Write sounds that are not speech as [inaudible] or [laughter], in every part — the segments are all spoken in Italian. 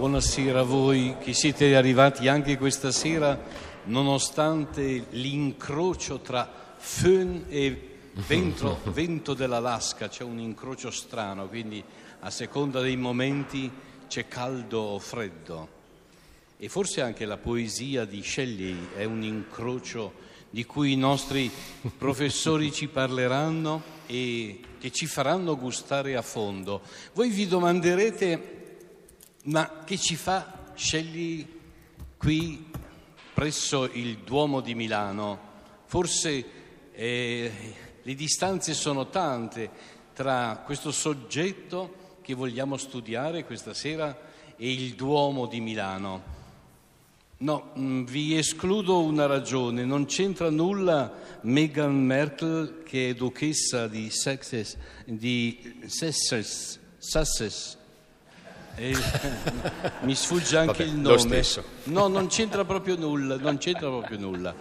Buonasera a voi che siete arrivati anche questa sera nonostante l'incrocio tra Fön e [laughs] vento, vento dell'Alaska, c'è un incrocio strano, quindi a seconda dei momenti c'è caldo o freddo. E forse anche la poesia di Shelley è un incrocio di cui i nostri professori ci parleranno e che ci faranno gustare a fondo. Voi vi domanderete ma che ci fa Scegli qui presso il Duomo di Milano? Forse eh, le distanze sono tante tra questo soggetto che vogliamo studiare questa sera e il Duomo di Milano. No, mm, vi escludo una ragione, non c'entra nulla Meghan Merkel che è duchessa di Sussex, di Sussex, Sussex eh, [laughs] mi sfugge anche Vabbè, il nome. Lo stesso. No, non c'entra proprio nulla, non c'entra proprio nulla.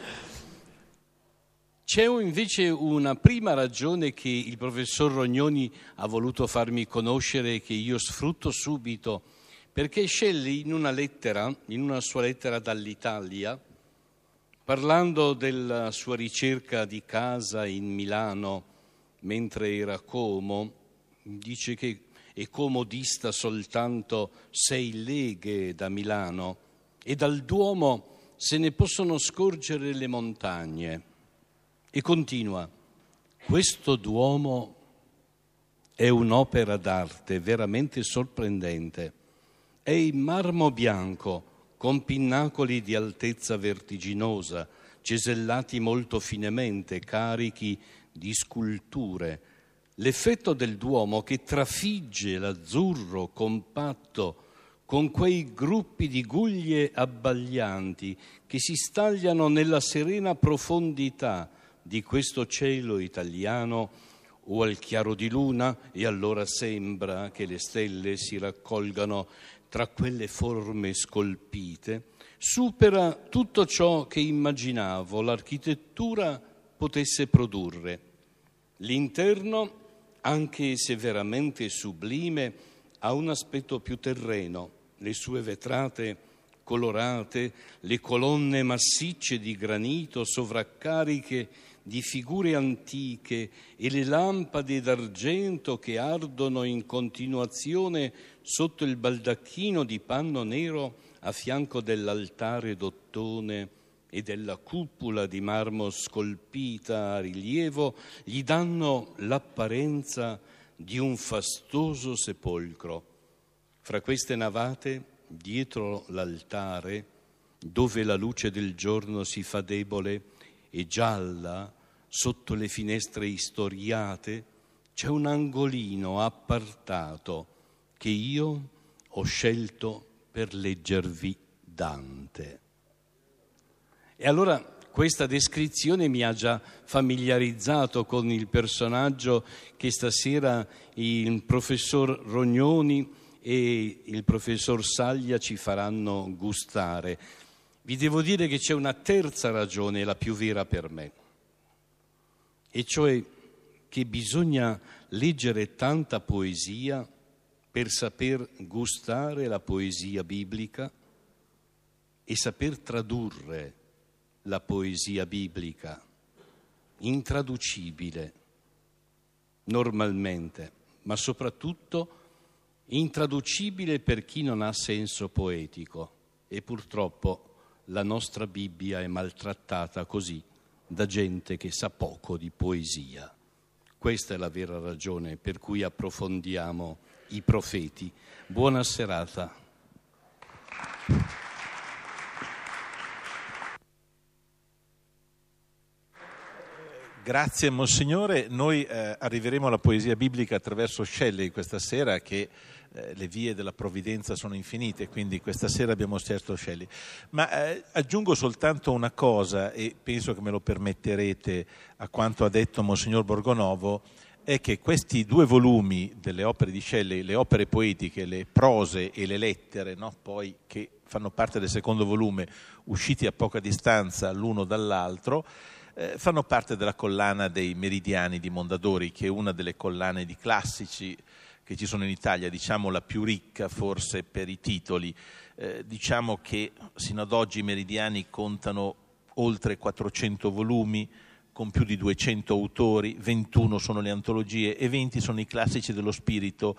C'è invece una prima ragione che il professor Rognoni ha voluto farmi conoscere e che io sfrutto subito, perché Shelley in una lettera, in una sua lettera dall'Italia, parlando della sua ricerca di casa in Milano mentre era a Como, dice che e come dista soltanto sei leghe da Milano e dal Duomo se ne possono scorgere le montagne. E continua, questo Duomo è un'opera d'arte veramente sorprendente. È in marmo bianco, con pinnacoli di altezza vertiginosa, cesellati molto finemente, carichi di sculture, l'effetto del Duomo che trafigge l'azzurro compatto con quei gruppi di guglie abbaglianti che si stagliano nella serena profondità di questo cielo italiano o al chiaro di luna e allora sembra che le stelle si raccolgano tra quelle forme scolpite, supera tutto ciò che immaginavo l'architettura potesse produrre. L'interno anche se veramente sublime, ha un aspetto più terreno, le sue vetrate colorate, le colonne massicce di granito sovraccariche di figure antiche e le lampade d'argento che ardono in continuazione sotto il baldacchino di panno nero a fianco dell'altare d'ottone e della cupola di marmo scolpita a rilievo gli danno l'apparenza di un fastoso sepolcro. Fra queste navate, dietro l'altare, dove la luce del giorno si fa debole e gialla sotto le finestre istoriate, c'è un angolino appartato che io ho scelto per leggervi Dante. E allora questa descrizione mi ha già familiarizzato con il personaggio che stasera il professor Rognoni e il professor Saglia ci faranno gustare. Vi devo dire che c'è una terza ragione, la più vera per me, e cioè che bisogna leggere tanta poesia per saper gustare la poesia biblica e saper tradurre la poesia biblica, intraducibile normalmente, ma soprattutto intraducibile per chi non ha senso poetico e purtroppo la nostra Bibbia è maltrattata così da gente che sa poco di poesia. Questa è la vera ragione per cui approfondiamo i profeti. Buona serata. Grazie Monsignore, noi eh, arriveremo alla poesia biblica attraverso Shelley questa sera che eh, le vie della provvidenza sono infinite, quindi questa sera abbiamo scelto Shelley. Ma eh, aggiungo soltanto una cosa e penso che me lo permetterete a quanto ha detto Monsignor Borgonovo, è che questi due volumi delle opere di Shelley, le opere poetiche, le prose e le lettere, no, poi, che fanno parte del secondo volume, usciti a poca distanza l'uno dall'altro, eh, fanno parte della collana dei meridiani di Mondadori, che è una delle collane di classici che ci sono in Italia, diciamo la più ricca forse per i titoli. Eh, diciamo che sino ad oggi i meridiani contano oltre 400 volumi, con più di 200 autori, 21 sono le antologie e 20 sono i classici dello spirito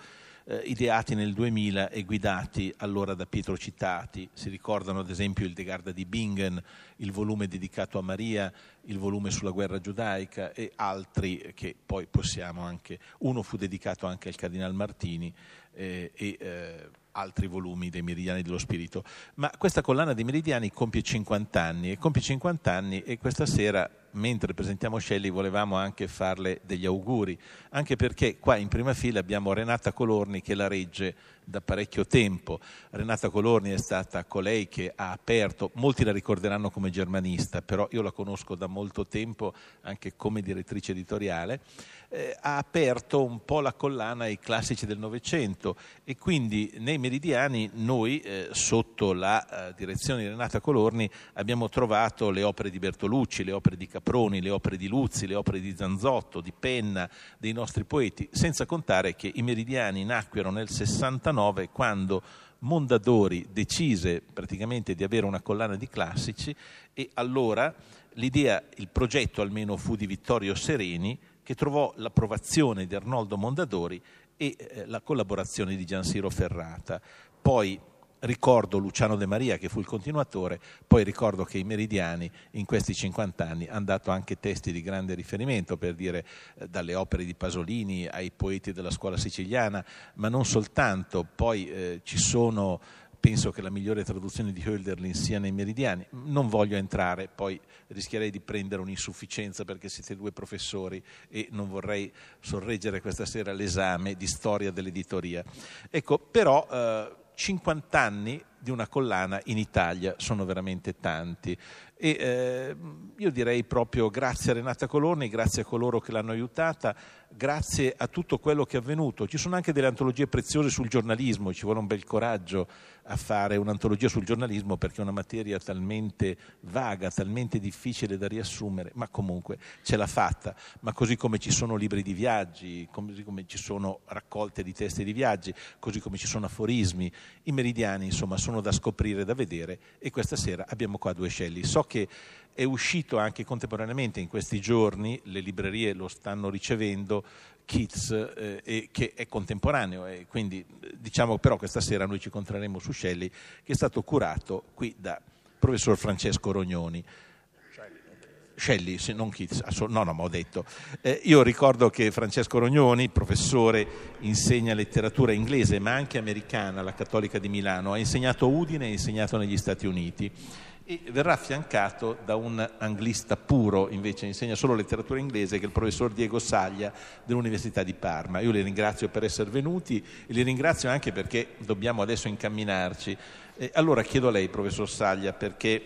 eh, ideati nel 2000 e guidati allora da Pietro Citati. Si ricordano ad esempio il De Garda di Bingen, il volume dedicato a Maria, il volume sulla guerra giudaica e altri che poi possiamo anche... Uno fu dedicato anche al Cardinal Martini eh, e... Eh, altri volumi dei Meridiani dello Spirito, ma questa collana dei Meridiani compie 50 anni e compie 50 anni e questa sera mentre presentiamo Shelley volevamo anche farle degli auguri, anche perché qua in prima fila abbiamo Renata Colorni che la regge da parecchio tempo. Renata Colorni è stata colei che ha aperto, molti la ricorderanno come germanista, però io la conosco da molto tempo anche come direttrice editoriale, eh, ha aperto un po' la collana ai classici del Novecento e quindi nei meridiani noi eh, sotto la eh, direzione di Renata Colorni abbiamo trovato le opere di Bertolucci, le opere di Capone, Caproni, le opere di Luzzi, le opere di Zanzotto, di Penna, dei nostri poeti, senza contare che i meridiani nacquero nel 69 quando Mondadori decise praticamente di avere una collana di classici e allora l'idea, il progetto almeno fu di Vittorio Sereni che trovò l'approvazione di Arnoldo Mondadori e eh, la collaborazione di Giansiro Ferrata. Poi ricordo Luciano De Maria che fu il continuatore, poi ricordo che i Meridiani in questi 50 anni hanno dato anche testi di grande riferimento, per dire eh, dalle opere di Pasolini ai poeti della scuola siciliana, ma non soltanto, poi eh, ci sono penso che la migliore traduzione di Hölderlin sia nei Meridiani. Non voglio entrare, poi rischierei di prendere un'insufficienza perché siete due professori e non vorrei sorreggere questa sera l'esame di storia dell'editoria. Ecco, però eh, 50 anni di una collana in Italia sono veramente tanti. E, eh, io direi proprio grazie a Renata Coloni, grazie a coloro che l'hanno aiutata, grazie a tutto quello che è avvenuto. Ci sono anche delle antologie preziose sul giornalismo, ci vuole un bel coraggio a fare un'antologia sul giornalismo perché è una materia talmente vaga, talmente difficile da riassumere, ma comunque ce l'ha fatta. Ma così come ci sono libri di viaggi, così come ci sono raccolte di testi di viaggi, così come ci sono aforismi, i meridiani insomma sono da scoprire, da vedere e questa sera abbiamo qua due scelli. So che è uscito anche contemporaneamente in questi giorni, le librerie lo stanno ricevendo, Kids eh, che è contemporaneo e quindi eh, diciamo però questa sera noi ci incontreremo su Shelley che è stato curato qui da professor Francesco Rognoni. Shelley, non Kids, no, no, ma ho detto. Eh, io ricordo che Francesco Rognoni, professore, insegna letteratura inglese ma anche americana alla Cattolica di Milano, ha insegnato a Udine e ha insegnato negli Stati Uniti e verrà affiancato da un anglista puro, invece insegna solo letteratura inglese, che è il professor Diego Saglia dell'Università di Parma. Io li ringrazio per essere venuti e li ringrazio anche perché dobbiamo adesso incamminarci. E allora chiedo a lei, professor Saglia, perché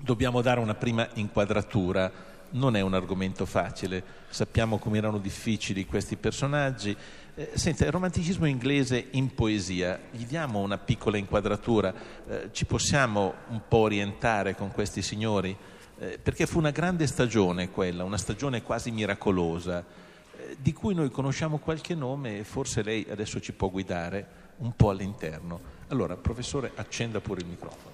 dobbiamo dare una prima inquadratura non è un argomento facile, sappiamo come erano difficili questi personaggi. Eh, senta, il romanticismo inglese in poesia, gli diamo una piccola inquadratura, eh, ci possiamo un po' orientare con questi signori? Eh, perché fu una grande stagione quella, una stagione quasi miracolosa, eh, di cui noi conosciamo qualche nome e forse lei adesso ci può guidare un po' all'interno. Allora, professore, accenda pure il microfono.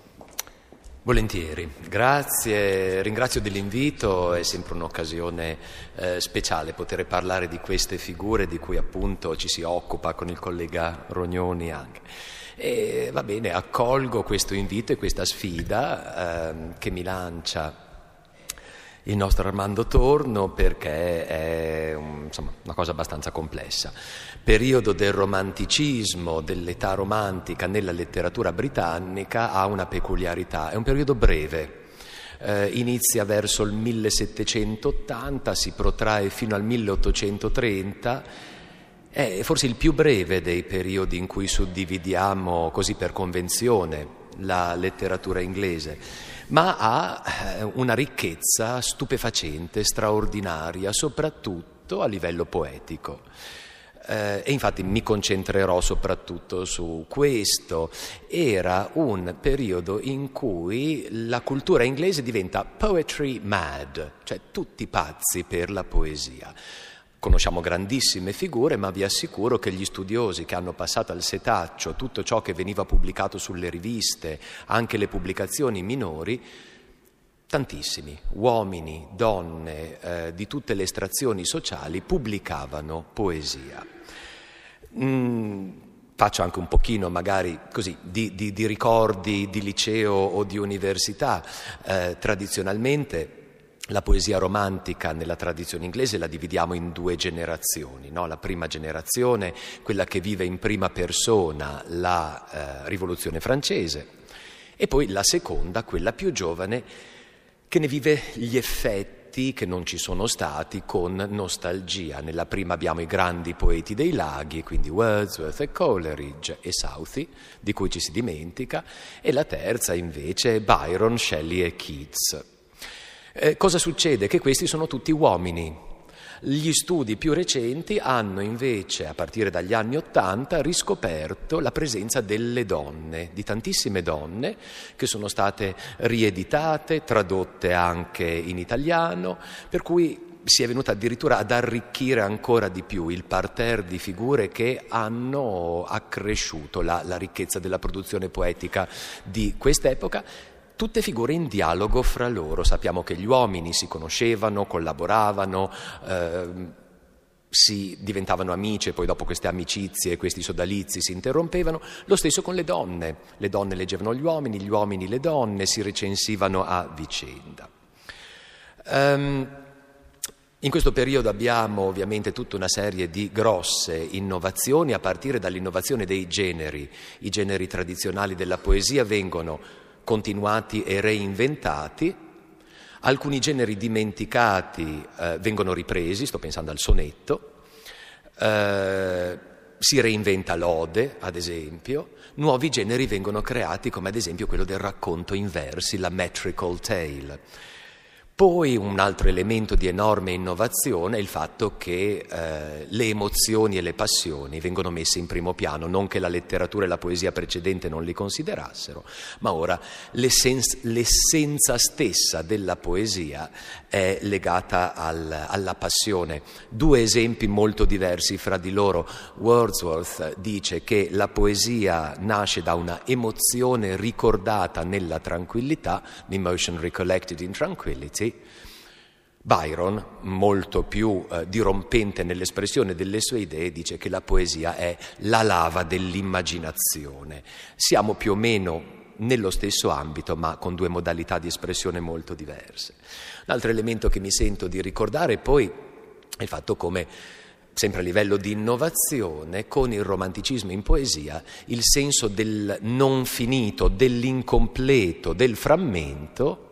Volentieri, grazie, ringrazio dell'invito, è sempre un'occasione eh, speciale poter parlare di queste figure di cui appunto ci si occupa con il collega Rognoni anche. E va bene, accolgo questo invito e questa sfida eh, che mi lancia il nostro Armando Torno perché è insomma, una cosa abbastanza complessa. Periodo del romanticismo, dell'età romantica nella letteratura britannica ha una peculiarità, è un periodo breve. Eh, inizia verso il 1780, si protrae fino al 1830 è forse il più breve dei periodi in cui suddividiamo così per convenzione la letteratura inglese, ma ha eh, una ricchezza stupefacente, straordinaria, soprattutto a livello poetico. Eh, e infatti mi concentrerò soprattutto su questo. Era un periodo in cui la cultura inglese diventa poetry mad, cioè tutti pazzi per la poesia. Conosciamo grandissime figure, ma vi assicuro che gli studiosi che hanno passato al setaccio tutto ciò che veniva pubblicato sulle riviste, anche le pubblicazioni minori, tantissimi, uomini, donne eh, di tutte le estrazioni sociali pubblicavano poesia. Mm, faccio anche un pochino magari così di, di, di ricordi di liceo o di università. Eh, tradizionalmente la poesia romantica nella tradizione inglese la dividiamo in due generazioni, no? la prima generazione, quella che vive in prima persona la eh, rivoluzione francese, e poi la seconda, quella più giovane, che ne vive gli effetti che non ci sono stati con nostalgia. Nella prima abbiamo i grandi poeti dei laghi, quindi Wordsworth e Coleridge e Southey, di cui ci si dimentica, e la terza invece Byron, Shelley e Keats. Eh, cosa succede? Che questi sono tutti uomini. Gli studi più recenti hanno invece, a partire dagli anni Ottanta, riscoperto la presenza delle donne, di tantissime donne che sono state rieditate, tradotte anche in italiano, per cui si è venuta addirittura ad arricchire ancora di più il parterre di figure che hanno accresciuto la, la ricchezza della produzione poetica di quest'epoca tutte figure in dialogo fra loro. Sappiamo che gli uomini si conoscevano, collaboravano, eh, si diventavano amici e poi dopo queste amicizie, e questi sodalizi si interrompevano. Lo stesso con le donne. Le donne leggevano gli uomini, gli uomini le donne, si recensivano a vicenda. Um, in questo periodo abbiamo ovviamente tutta una serie di grosse innovazioni a partire dall'innovazione dei generi. I generi tradizionali della poesia vengono continuati e reinventati, alcuni generi dimenticati eh, vengono ripresi, sto pensando al sonetto, eh, si reinventa l'ode, ad esempio, nuovi generi vengono creati come ad esempio quello del racconto in versi, la metrical tale poi un altro elemento di enorme innovazione è il fatto che eh, le emozioni e le passioni vengono messe in primo piano, non che la letteratura e la poesia precedente non li considerassero, ma ora l'essenz- l'essenza stessa della poesia è legata al, alla passione. Due esempi molto diversi fra di loro. Wordsworth dice che la poesia nasce da una emozione ricordata nella tranquillità, l'emotion recollected in tranquillity, Byron, molto più eh, dirompente nell'espressione delle sue idee, dice che la poesia è la lava dell'immaginazione. Siamo più o meno nello stesso ambito, ma con due modalità di espressione molto diverse. Un altro elemento che mi sento di ricordare poi è il fatto come sempre a livello di innovazione, con il romanticismo in poesia, il senso del non finito, dell'incompleto, del frammento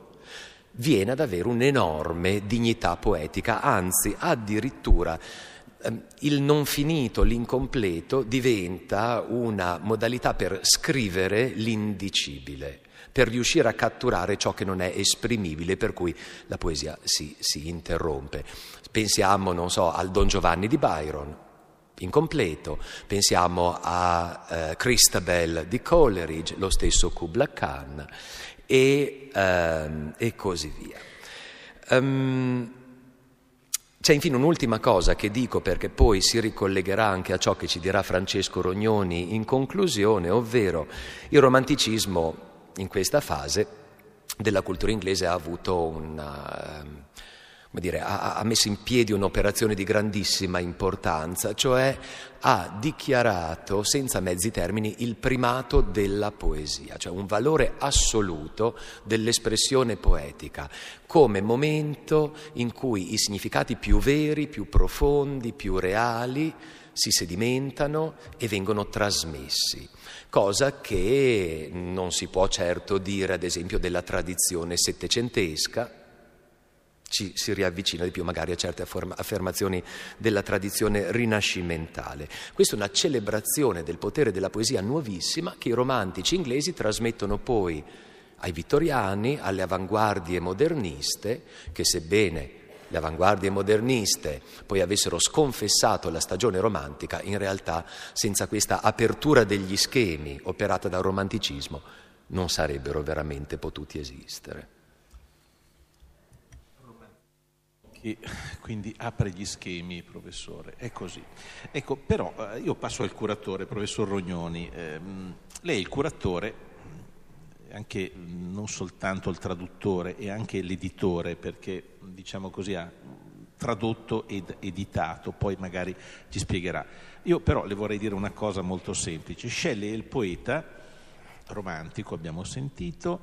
viene ad avere un'enorme dignità poetica, anzi addirittura ehm, il non finito, l'incompleto diventa una modalità per scrivere l'indicibile, per riuscire a catturare ciò che non è esprimibile, per cui la poesia si, si interrompe. Pensiamo, non so, al Don Giovanni di Byron, incompleto, pensiamo a eh, Christabel di Coleridge, lo stesso Kubla Khan e, uh, e così via. Um, c'è infine un'ultima cosa che dico perché poi si ricollegherà anche a ciò che ci dirà Francesco Rognoni in conclusione, ovvero il romanticismo in questa fase della cultura inglese ha avuto una ehm, dire, ha, ha messo in piedi un'operazione di grandissima importanza, cioè ha dichiarato senza mezzi termini il primato della poesia, cioè un valore assoluto dell'espressione poetica, come momento in cui i significati più veri, più profondi, più reali si sedimentano e vengono trasmessi, cosa che non si può certo dire ad esempio della tradizione settecentesca ci si riavvicina di più magari a certe affermazioni della tradizione rinascimentale. Questa è una celebrazione del potere della poesia nuovissima che i romantici inglesi trasmettono poi ai vittoriani, alle avanguardie moderniste, che sebbene le avanguardie moderniste poi avessero sconfessato la stagione romantica, in realtà senza questa apertura degli schemi operata dal romanticismo non sarebbero veramente potuti esistere. e [sighs] quindi apre gli schemi, professore, è così. Ecco, però eh, io passo al curatore, professor Rognoni. Ehm, lei è il curatore, eh, anche non soltanto il traduttore, è anche l'editore, perché diciamo così ha tradotto ed editato, poi magari ci spiegherà. Io però le vorrei dire una cosa molto semplice. Shelley è il poeta romantico, abbiamo sentito,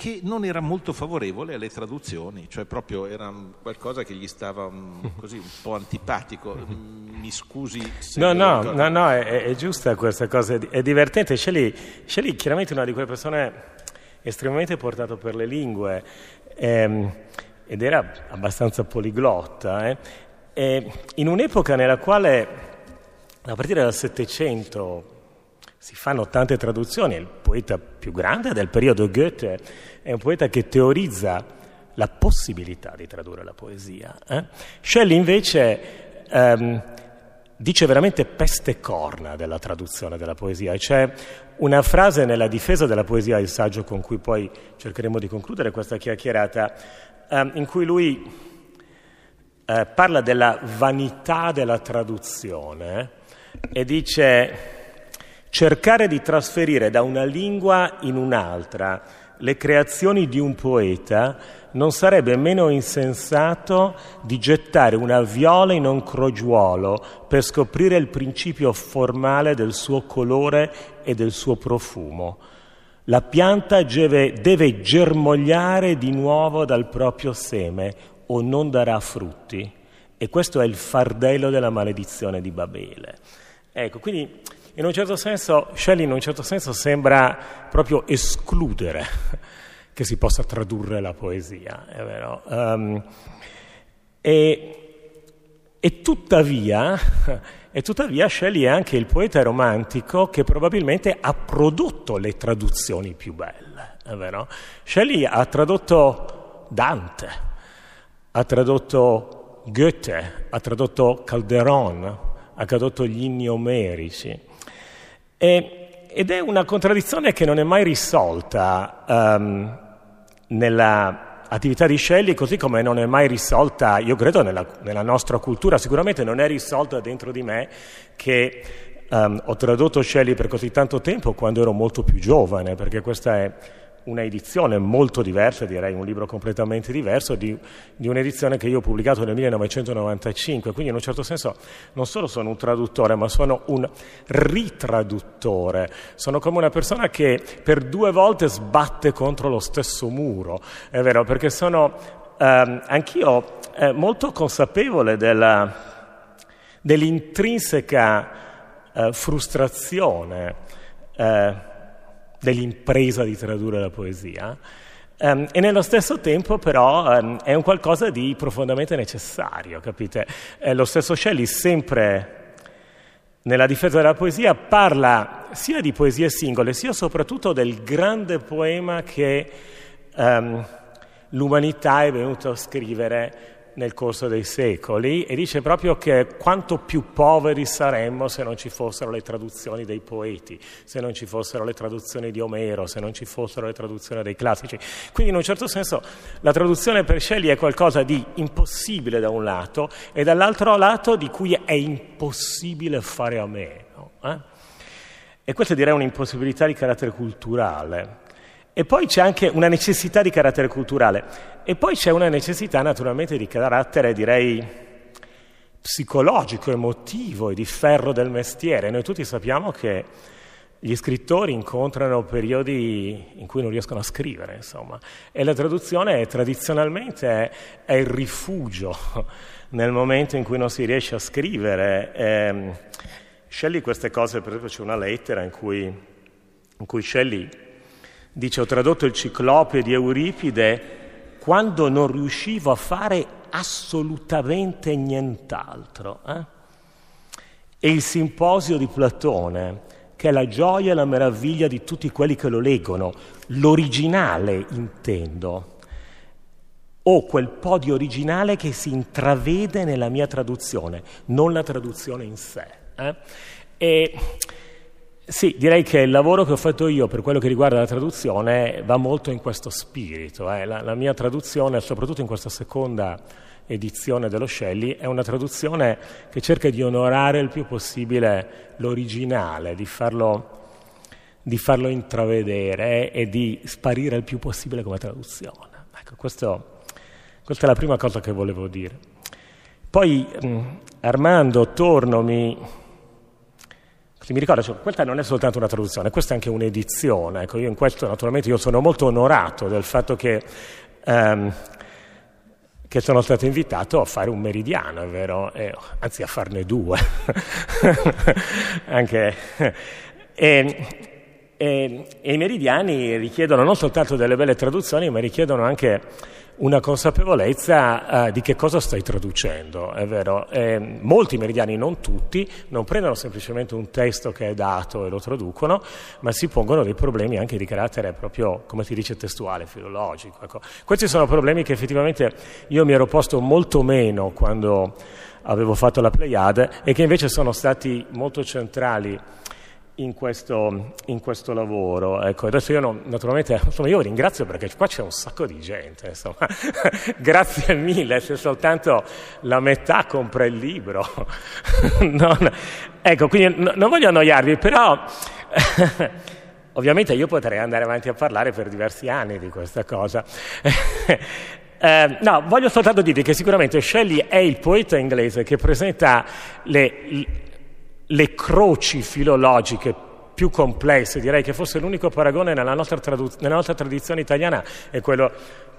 che non era molto favorevole alle traduzioni, cioè proprio era qualcosa che gli stava mm, così un po' antipatico. [laughs] Mi scusi se. No, no, no, no, è, è, giusta questa cosa, è divertente. Shelley, Shelley chiaramente una di quelle persone estremamente portato per le lingue ehm, ed era abbastanza poliglotta. Eh? in un'epoca nella quale, a partire dal Settecento, si fanno tante traduzioni, il poeta più grande del periodo Goethe è un poeta che teorizza la possibilità di tradurre la poesia. Eh? Shelley invece ehm, dice veramente peste corna della traduzione della poesia, c'è una frase nella difesa della poesia, il saggio con cui poi cercheremo di concludere questa chiacchierata, ehm, in cui lui eh, parla della vanità della traduzione eh, e dice Cercare di trasferire da una lingua in un'altra le creazioni di un poeta non sarebbe meno insensato di gettare una viola in un crogiuolo per scoprire il principio formale del suo colore e del suo profumo. La pianta deve, deve germogliare di nuovo dal proprio seme o non darà frutti. E questo è il fardello della maledizione di Babele. Ecco, quindi in un certo senso, Shelley in un certo senso sembra proprio escludere [laughs] che si possa tradurre la poesia, è vero? Um, e, e, tuttavia, [laughs] e tuttavia Shelley è anche il poeta romantico che probabilmente ha prodotto le traduzioni più belle, è vero? Shelley ha tradotto Dante, ha tradotto Goethe, ha tradotto Calderon, ha tradotto gli inni omerici. E, ed è una contraddizione che non è mai risolta um, ehm, nell'attività di Shelley, così come non è mai risolta, io credo, nella, nella nostra cultura, sicuramente non è risolta dentro di me che um, ho tradotto Shelley per così tanto tempo quando ero molto più giovane, perché questa è una edizione molto diversa, direi un libro completamente diverso, di, di, un'edizione che io ho pubblicato nel 1995, quindi in un certo senso non solo sono un traduttore, ma sono un ritraduttore, sono come una persona che per due volte sbatte contro lo stesso muro, è vero, perché sono ehm, anch'io eh, molto consapevole della, dell'intrinseca eh, frustrazione. Eh, dell'impresa di tradurre la poesia, Um, e nello stesso tempo però um, è un qualcosa di profondamente necessario, capite? Eh, lo stesso Shelley sempre nella difesa della poesia parla sia di poesie singole, sia soprattutto del grande poema che um, l'umanità è venuta a scrivere nel corso dei secoli e dice proprio che quanto più poveri saremmo se non ci fossero le traduzioni dei poeti, se non ci fossero le traduzioni di Omero, se non ci fossero le traduzioni dei classici. Quindi in un certo senso la traduzione per Shelley è qualcosa di impossibile da un lato e dall'altro lato di cui è impossibile fare a meno. Eh? E questa direi un'impossibilità di carattere culturale e poi c'è anche una necessità di carattere culturale e poi c'è una necessità naturalmente di carattere, direi, psicologico, emotivo e di ferro del mestiere. Noi tutti sappiamo che gli scrittori incontrano periodi in cui non riescono a scrivere, insomma, e la traduzione è, tradizionalmente è, il rifugio [laughs] nel momento in cui non si riesce a scrivere. E, ehm, scegli queste cose, per esempio c'è una lettera in cui, in cui Shelley Dice, ho tradotto il ciclope di Euripide quando non riuscivo a fare assolutamente nient'altro. Eh? E il simposio di Platone, che è la gioia e la meraviglia di tutti quelli che lo leggono, l'originale intendo, o quel po' di originale che si intravede nella mia traduzione, non la traduzione in sé. Eh? E sì, direi che il lavoro che ho fatto io per quello che riguarda la traduzione va molto in questo spirito. Eh. La, la, mia traduzione, soprattutto in questa seconda edizione dello Shelley, è una traduzione che cerca di onorare il più possibile l'originale, di farlo, di farlo intravedere e di sparire il più possibile come traduzione. Ecco, questo, questa è la prima cosa che volevo dire. Poi mh, Armando, tornomi che mi ricordo, cioè, questa non è soltanto una traduzione, questa è anche un'edizione. Ecco, io in questo naturalmente io sono molto onorato del fatto che, ehm, che sono stato invitato a fare un meridiano, è vero? Eh, anzi a farne due. [laughs] anche, e, e, e i meridiani richiedono non soltanto delle belle traduzioni, ma richiedono anche una consapevolezza eh, di che cosa stai traducendo, è vero? Eh, molti meridiani, non tutti, non prendono semplicemente un testo che è dato e lo traducono, ma si pongono dei problemi anche di carattere proprio, come si dice, testuale, filologico. Ecco. Questi sono problemi che effettivamente io mi ero posto molto meno quando avevo fatto la Pleiade e che invece sono stati molto centrali in questo, in questo, lavoro. Ecco, adesso io non, naturalmente, [laughs] insomma, io ringrazio perché qua c'è un sacco di gente, insomma, [laughs] grazie mille, se soltanto la metà compra il libro. [laughs] non, ecco, quindi no, non voglio annoiarvi, però ovviamente io potrei andare avanti a parlare per diversi anni di questa cosa. Eh, no, voglio soltanto dirvi che sicuramente Shelley è il poeta inglese che presenta le, le croci filologiche più complesse, direi che forse l'unico paragone nella nostra, tradu- nella nostra tradizione italiana è quello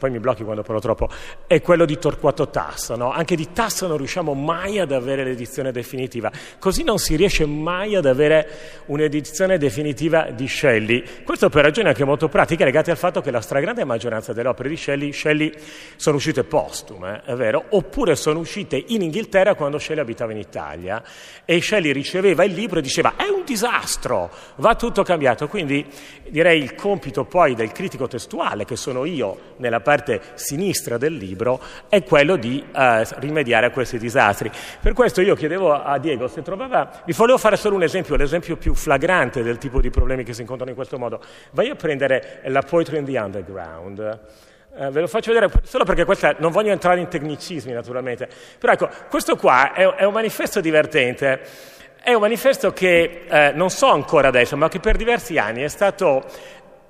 poi mi blocchi quando parlo troppo, è quello di Torquato Tasso. No? Anche di Tasso non riusciamo mai ad avere l'edizione definitiva, così non si riesce mai ad avere un'edizione definitiva di Shelley. Questo per ragioni anche molto pratiche legate al fatto che la stragrande maggioranza delle opere di Shelley, Shelley sono uscite postume, è vero, oppure sono uscite in Inghilterra quando Shelley abitava in Italia e Shelley riceveva il libro e diceva è un disastro, va tutto cambiato. Quindi direi il compito poi del critico testuale, che sono io nella parte parte sinistra del libro, è quello di eh, rimediare a questi disastri. Per questo io chiedevo a Diego se trovava, vi volevo fare solo un esempio, l'esempio più flagrante del tipo di problemi che si incontrano in questo modo. Vai a prendere la Poetry in the Underground. Eh, ve lo faccio vedere solo perché questa, non voglio entrare in tecnicismi naturalmente, però ecco, questo qua è, è un manifesto divertente, è un manifesto che eh, non so ancora adesso, ma che per diversi anni è stato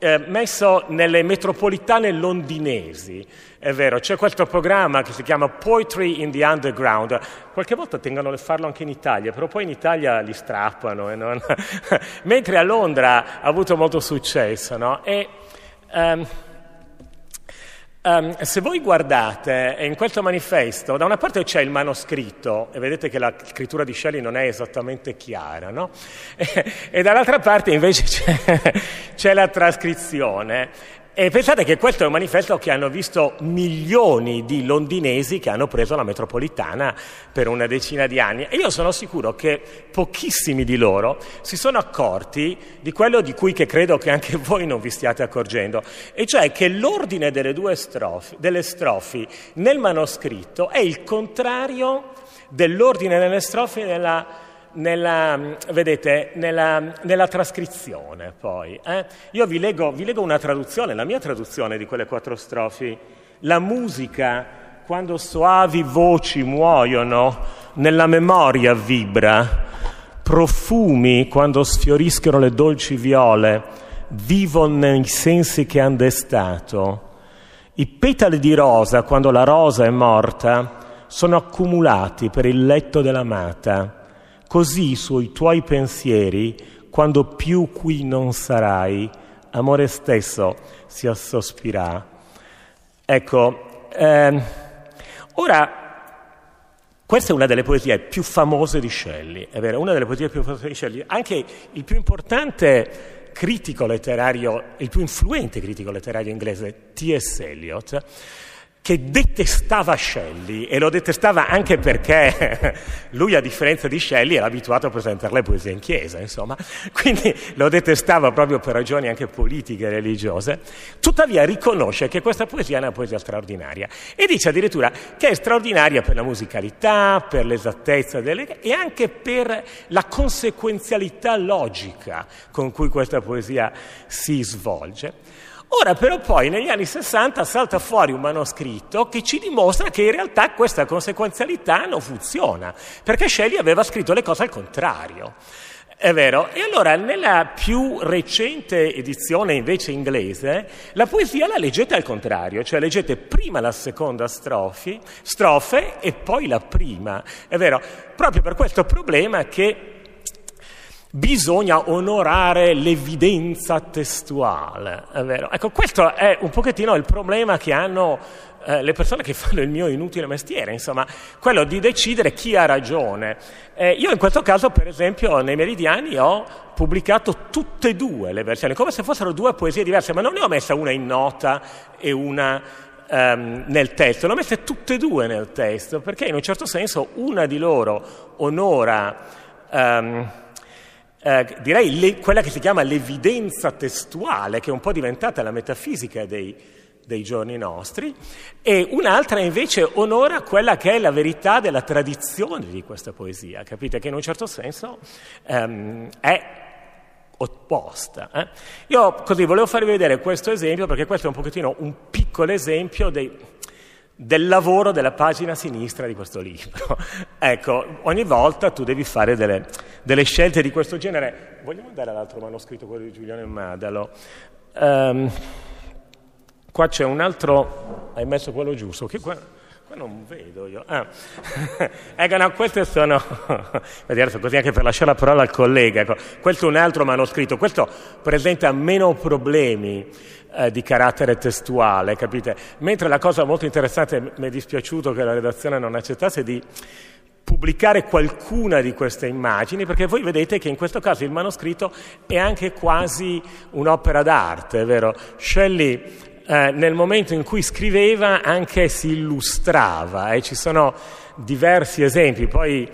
eh, messo nelle metropolitane londinesi, è vero, c'è questo programma che si chiama Poetry in the Underground, qualche volta tengono a farlo anche in Italia, però poi in Italia li strappano, eh, no? [laughs] mentre a Londra ha avuto molto successo. No? E, um, Um, se voi guardate in questo manifesto, da una parte c'è il manoscritto, e vedete che la scrittura di Shelley non è esattamente chiara, no? [laughs] e, e dall'altra parte invece c'è, c'è la trascrizione. E pensate che questo è un manifesto che hanno visto milioni di londinesi che hanno preso la metropolitana per una decina di anni e io sono sicuro che pochissimi di loro si sono accorti di quello di cui che credo che anche [laughs] voi non vi stiate accorgendo, e cioè che l'ordine delle due strofi, delle strofi nel manoscritto è il contrario dell'ordine delle strofi nella nella, vedete, nella, nella trascrizione poi. Eh? Io vi leggo, vi leggo una traduzione, la mia traduzione di quelle quattro strofi. La musica quando soavi voci muoiono, nella memoria vibra, profumi quando sfioriscono le dolci viole, vivono nei sensi che han destato. I petali di rosa, quando la rosa è morta, sono accumulati per il letto dell'amata così sui tuoi pensieri, quando più qui non sarai, amore stesso si assospirà. Ecco, ehm, ora questa è una delle poesie più famose di Shelley, è vero, una delle poesie più famose di Shelley, anche il più importante critico letterario, il più influente critico letterario inglese, T.S. Eliot, che detestava Shelley e lo detestava anche perché [laughs] lui, a differenza di Shelley, era abituato a presentare le poesie in chiesa, insomma, [laughs] quindi lo detestava proprio per ragioni anche politiche e religiose, tuttavia riconosce che questa poesia è una poesia straordinaria e dice addirittura che è straordinaria per la musicalità, per l'esattezza delle... e anche per la conseguenzialità logica con cui questa poesia si svolge. Ora però poi negli anni 60 salta fuori un manoscritto che ci dimostra che in realtà questa conseguenzialità non funziona, perché Shelley aveva scritto le cose al contrario. È vero. E allora nella più recente edizione invece inglese, la poesia la leggete al contrario, cioè leggete prima la seconda strofe, strofe e poi la prima. È vero, proprio per questo problema che bisogna onorare l'evidenza testuale, è vero? Ecco, questo è un pochettino il problema che hanno eh, le persone che [laughs] fanno il mio inutile mestiere, insomma, quello di decidere chi ha ragione. Eh, io in questo caso, per esempio, nei Meridiani ho pubblicato tutte e due le versioni, come se fossero due poesie diverse, ma non ne ho messa una in nota e una ehm, nel testo, le ho messe tutte e due nel testo, perché in un certo senso una di loro onora... Ehm, eh, direi le, quella che si chiama l'evidenza testuale, che è un po' diventata la metafisica dei, dei giorni nostri, e un'altra invece onora quella che è la verità della tradizione di questa poesia, capite? Che in un certo senso ehm, è opposta. Eh? Io così volevo farvi vedere questo esempio perché questo è un pochettino un piccolo esempio dei, del lavoro della pagina sinistra di questo libro. [laughs] ecco, ogni volta tu devi fare delle, delle, scelte di questo genere. Vogliamo andare all'altro manoscritto, quello di Giuliano e Madalo? Um, qua c'è un altro, hai messo quello giusto, che qua... Qua non vedo io. Ah. [laughs] ecco, no, queste sono... [laughs] Adesso così anche per lasciare la parola al collega. Ecco. Questo è un altro manoscritto. Questo presenta meno problemi eh, di carattere testuale, capite? Mentre la cosa molto interessante, mi è dispiaciuto che la redazione non accettasse di pubblicare qualcuna di queste immagini, perché voi vedete che in questo caso il manoscritto è anche quasi un'opera d'arte, vero? Shelley eh, nel momento in cui scriveva anche si illustrava e ci sono diversi esempi, poi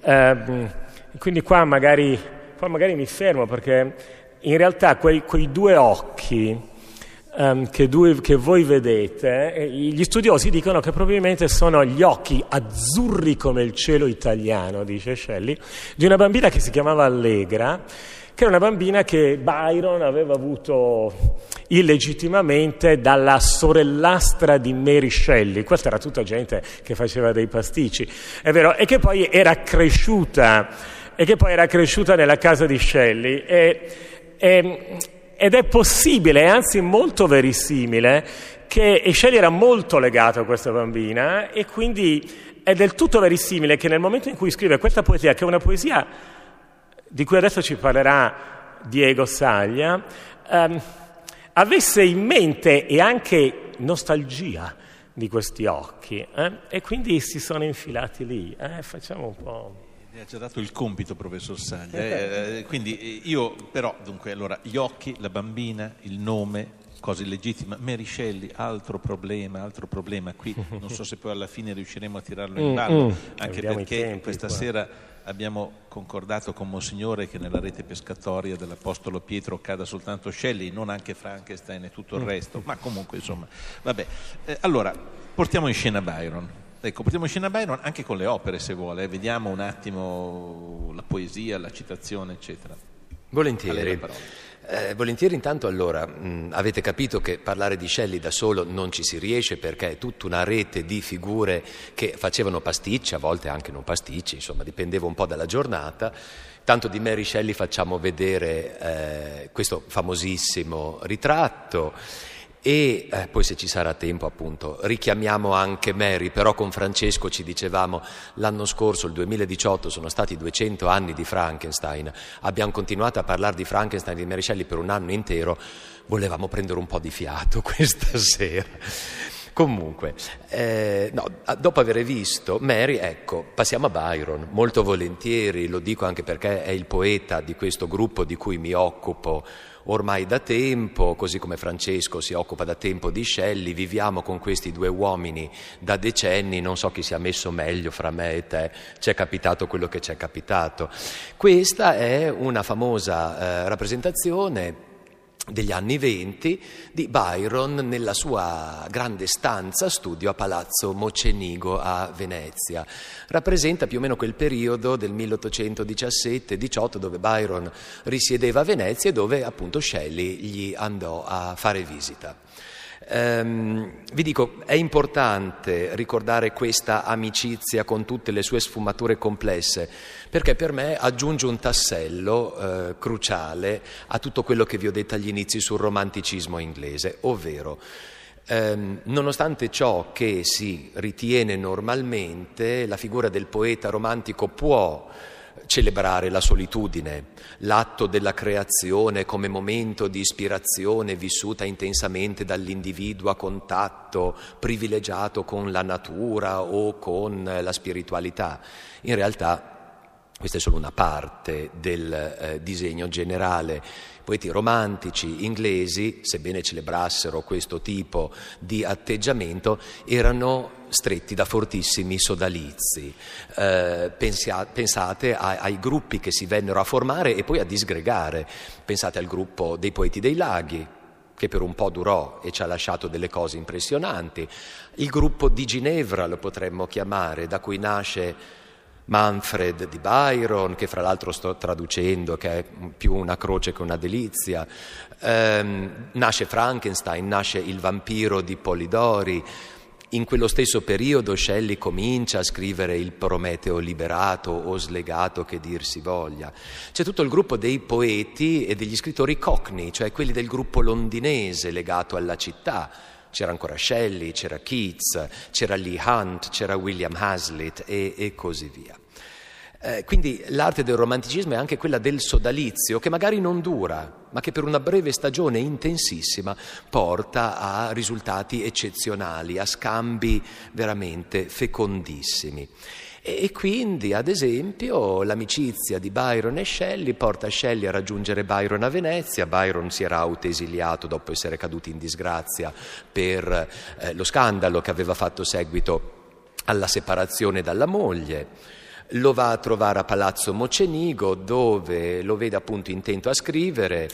eh, quindi qua magari, qua magari, mi fermo perché in realtà quei, quei due occhi ehm, che, due, che voi vedete, eh, gli studiosi dicono che probabilmente sono gli occhi azzurri come il cielo italiano, dice Shelley, di una bambina che si chiamava Allegra che era una bambina che Byron aveva avuto illegittimamente dalla sorellastra di Mary Shelley, questa era tutta gente che faceva dei pasticci, è vero, e che poi era cresciuta, poi era cresciuta nella casa di Shelley. E, e, ed è possibile, anzi molto verissimile, che e Shelley era molto legato a questa bambina e quindi è del tutto verissimile che nel momento in cui scrive questa poesia, che è una poesia di cui adesso ci parlerà Diego Saglia, ehm, avesse in mente e anche nostalgia di questi occhi eh? e quindi si sono infilati lì. Eh? Facciamo un po'. Mi ha già dato il compito, professor Saglia. Eh? eh quindi eh, io, però, dunque, allora, gli occhi, la bambina, il nome, cosa illegittima. Mary altro problema, altro problema qui. Non so se poi alla fine riusciremo a tirarlo in [laughs] mm, ballo, mm. anche perché tempi, questa qua. sera abbiamo concordato con Monsignore che nella rete pescatoria dell'Apostolo Pietro cada soltanto Shelley, non anche Frankenstein e tutto il mm. resto, ma comunque insomma, vabbè. Eh, allora, portiamo in scena Byron. Ecco, portiamo in scena Byron anche con le opere se vuole, vediamo un attimo la poesia, la citazione, eccetera. Volentieri. Eh, volentieri intanto allora mh, mm, avete capito che parlare di Shelley da solo non ci si riesce perché è tutta una rete di figure che facevano pasticci, a volte anche non pasticci, insomma dipendeva un po' dalla giornata. Tanto di Mary Shelley facciamo vedere eh, questo famosissimo ritratto e eh, poi se ci sarà tempo appunto richiamiamo anche Mary, però con Francesco ci dicevamo l'anno scorso, il 2018, sono stati 200 anni di Frankenstein, abbiamo continuato a parlare di Frankenstein e di Mary Shelley per un anno intero, volevamo prendere un po' di fiato [laughs] questa sera. Comunque, eh, no, dopo aver visto Mary, ecco, passiamo a Byron, molto volentieri, lo dico anche perché è il poeta di questo gruppo di cui mi occupo ormai da tempo, così come Francesco si occupa da tempo di Shelley, viviamo con questi due uomini da decenni, non so chi sia messo meglio fra me e te, ci è capitato quello che ci è capitato. Questa è una famosa eh, rappresentazione degli anni venti di Byron nella sua grande stanza studio a Palazzo Mocenigo a Venezia. Rappresenta più o meno quel periodo del 1817-18 dove Byron risiedeva a Venezia e dove appunto Shelley gli andò a fare visita. Ehm, vi dico, è importante ricordare questa amicizia con tutte le sue sfumature complesse, perché per me aggiunge un tassello eh, cruciale a tutto quello che vi ho detto agli inizi sul romanticismo inglese, ovvero ehm, nonostante ciò che si ritiene normalmente, la figura del poeta romantico può celebrare la solitudine, l'atto della creazione come momento di ispirazione vissuta intensamente dall'individuo a contatto privilegiato con la natura o con la spiritualità. In realtà questa è solo una parte del eh, disegno generale. I poeti romantici inglesi, sebbene celebrassero questo tipo di atteggiamento, erano stretti da fortissimi sodalizi. Eh, pensia, pensate a, ai gruppi che si vennero a formare e poi a disgregare. Pensate al gruppo dei poeti dei laghi, che per un po' durò e ci ha lasciato delle cose impressionanti, il gruppo di Ginevra lo potremmo chiamare, da cui nasce Manfred di Byron, che fra l'altro sto traducendo, che è più una croce che una delizia, ehm, nasce Frankenstein, nasce il vampiro di Polidori, in quello stesso periodo Shelley comincia a scrivere il Prometeo liberato o slegato che dir si voglia. C'è tutto il gruppo dei poeti e degli scrittori cockney, cioè quelli del gruppo londinese legato alla città. C'era ancora Shelley, c'era Keats, c'era Lee Hunt, c'era William Hazlitt e, e così via. Eh, quindi l'arte del romanticismo è anche quella del sodalizio, che magari non dura, ma che per una breve stagione intensissima porta a risultati eccezionali, a scambi veramente fecondissimi. E quindi, ad esempio, l'amicizia di Byron e Shelley porta Shelley a raggiungere Byron a Venezia. Byron si era autoesiliato dopo essere caduto in disgrazia per eh, lo scandalo che aveva fatto seguito alla separazione dalla moglie lo va a trovare a Palazzo Mocenigo dove lo vede appunto intento a scrivere,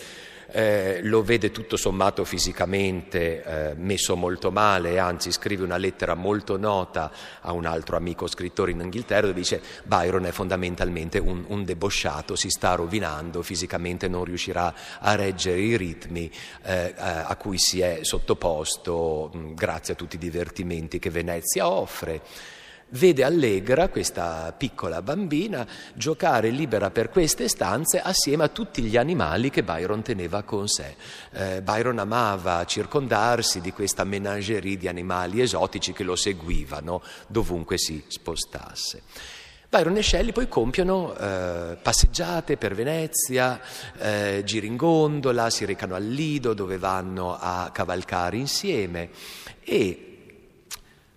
eh, lo vede tutto sommato fisicamente eh, messo molto male, anzi scrive una lettera molto nota a un altro amico scrittore in Inghilterra dove dice Byron è fondamentalmente un, un debosciato, si sta rovinando fisicamente, non riuscirà a reggere i ritmi eh, a cui si è sottoposto mh, grazie a tutti i divertimenti che Venezia offre vede Allegra, questa piccola bambina, giocare libera per queste stanze assieme a tutti gli animali che Byron teneva con sé. Eh, Byron amava circondarsi di questa menagerie di animali esotici che lo seguivano dovunque si spostasse. Byron e Shelley poi compiono eh, passeggiate per Venezia, eh, giri in gondola, si recano al Lido dove vanno a cavalcare insieme e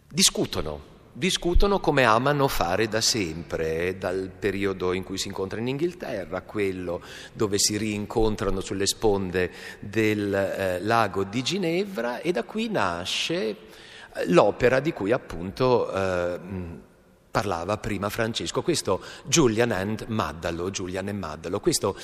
discutono discutono come amano fare da sempre, dal periodo in cui si incontra in Inghilterra, quello dove si rincontrano sulle sponde del eh, lago di Ginevra e da qui nasce eh, l'opera di cui appunto eh, parlava prima Francesco, questo Julian and Maddalo, Julian e Maddalo, questo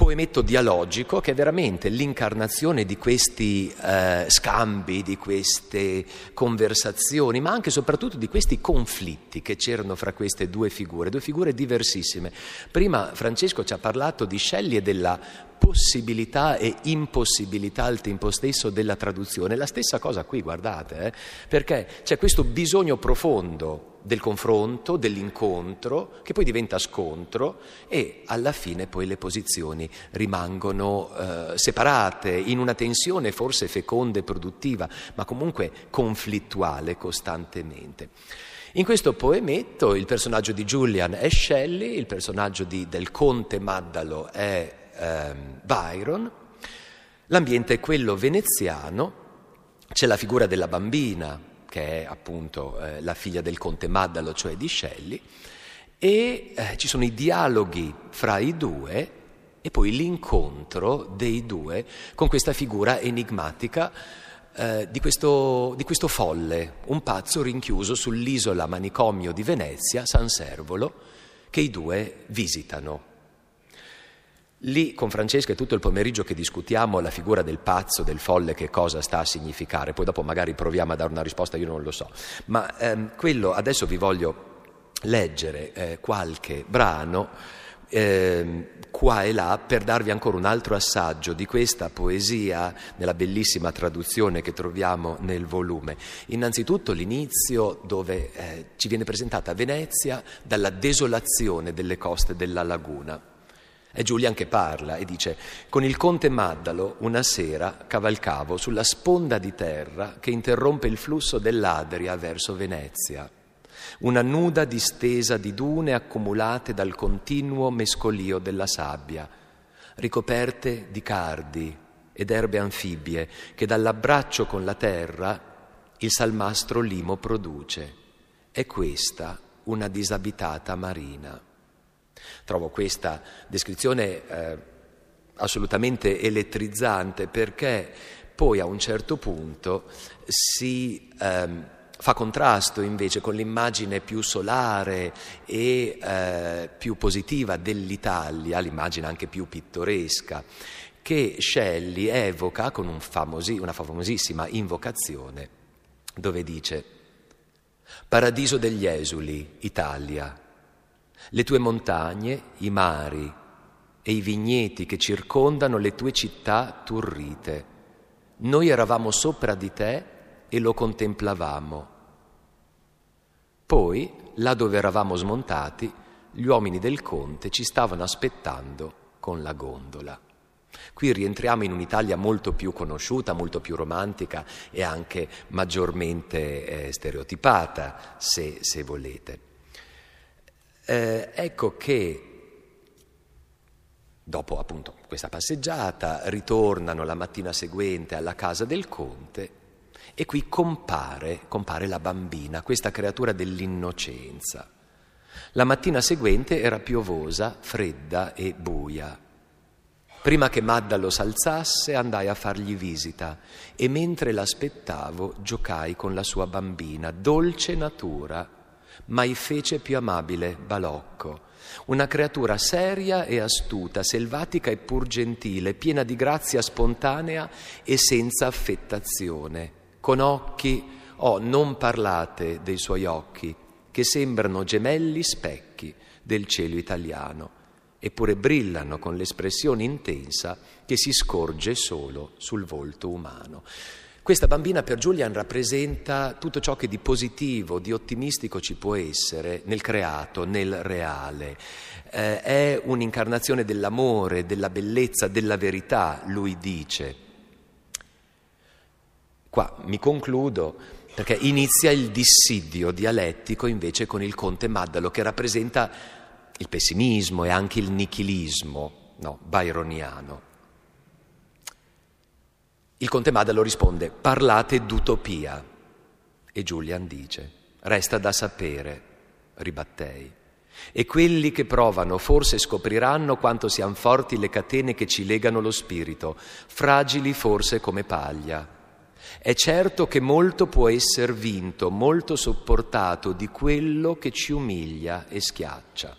poemetto dialogico che è veramente l'incarnazione di questi eh, scambi, di queste conversazioni, ma anche e soprattutto di questi conflitti che c'erano fra queste due figure, due figure diversissime. Prima Francesco ci ha parlato di Shelley e della possibilità e impossibilità al tempo stesso della traduzione. La stessa cosa qui, guardate, eh? perché c'è questo bisogno profondo del confronto, dell'incontro, che poi diventa scontro e alla fine poi le posizioni rimangono eh, separate in una tensione forse feconda e produttiva, ma comunque conflittuale costantemente. In questo poemetto il personaggio di Julian è Shelley, il personaggio di, del conte Maddalo è eh, Byron, l'ambiente è quello veneziano, c'è la figura della bambina che è appunto eh, la figlia del conte Maddalo, cioè di Shelley, e eh, ci sono i dialoghi fra i due e poi l'incontro dei due con questa figura enigmatica eh, di, questo, di questo folle, un pazzo rinchiuso sull'isola manicomio di Venezia, San Servolo, che i due visitano. Lì con Francesca è tutto il pomeriggio che discutiamo la figura del pazzo, del folle, che cosa sta a significare, poi dopo magari proviamo a dare una risposta, io non lo so. Ma ehm, quello adesso vi voglio leggere eh, qualche brano eh, qua e là per darvi ancora un altro assaggio di questa poesia nella bellissima traduzione che troviamo nel volume. Innanzitutto l'inizio dove eh, ci viene presentata Venezia dalla desolazione delle coste della laguna è Julian che parla e dice: Con il conte Maddalo una sera cavalcavo sulla sponda di terra che interrompe il flusso dell'Adria verso Venezia. Una nuda distesa di dune accumulate dal continuo mescolio della sabbia, ricoperte di cardi ed erbe anfibie che dall'abbraccio con la terra il salmastro limo produce. È questa una disabitata marina. Trovo questa descrizione eh, assolutamente elettrizzante perché poi a un certo punto si ehm, fa contrasto invece con l'immagine più solare e eh, più positiva dell'Italia, l'immagine anche più pittoresca, che Shelley evoca con un famosi, una famosissima invocazione dove dice Paradiso degli esuli, Italia le tue montagne, i mari e i vigneti che circondano le tue città turrite. Noi eravamo sopra di te e lo contemplavamo. Poi, là dove eravamo smontati, gli uomini del conte ci stavano aspettando con la gondola. Qui rientriamo in un'Italia molto più conosciuta, molto più romantica e anche maggiormente eh, stereotipata, se, se volete. Eh, ecco che dopo appunto questa passeggiata ritornano la mattina seguente alla casa del conte e qui compare, compare la bambina, questa creatura dell'innocenza. La mattina seguente era piovosa, fredda e buia. Prima che Madda lo s'alzasse andai a fargli visita e mentre l'aspettavo giocai con la sua bambina, dolce natura mai fece più amabile Balocco, una creatura seria e astuta, selvatica e pur gentile, piena di grazia spontanea e senza affettazione, con occhi, oh non parlate dei suoi occhi, che sembrano gemelli specchi del cielo italiano, eppure brillano con l'espressione intensa che si scorge solo sul volto umano. Questa bambina per Julian rappresenta tutto ciò che di positivo, di ottimistico ci può essere nel creato, nel reale. Eh, è un'incarnazione dell'amore, della bellezza, della verità, lui dice. Qua mi concludo perché inizia il dissidio dialettico invece con il conte Maddalo che rappresenta il pessimismo e anche il nichilismo no, byroniano. Il conte Madalo risponde, parlate d'utopia. E Julian dice, resta da sapere, ribattei. E quelli che provano forse scopriranno quanto siano forti le catene che ci legano lo spirito, fragili forse come paglia. È certo che molto può essere vinto, molto sopportato di quello che ci umilia e schiaccia.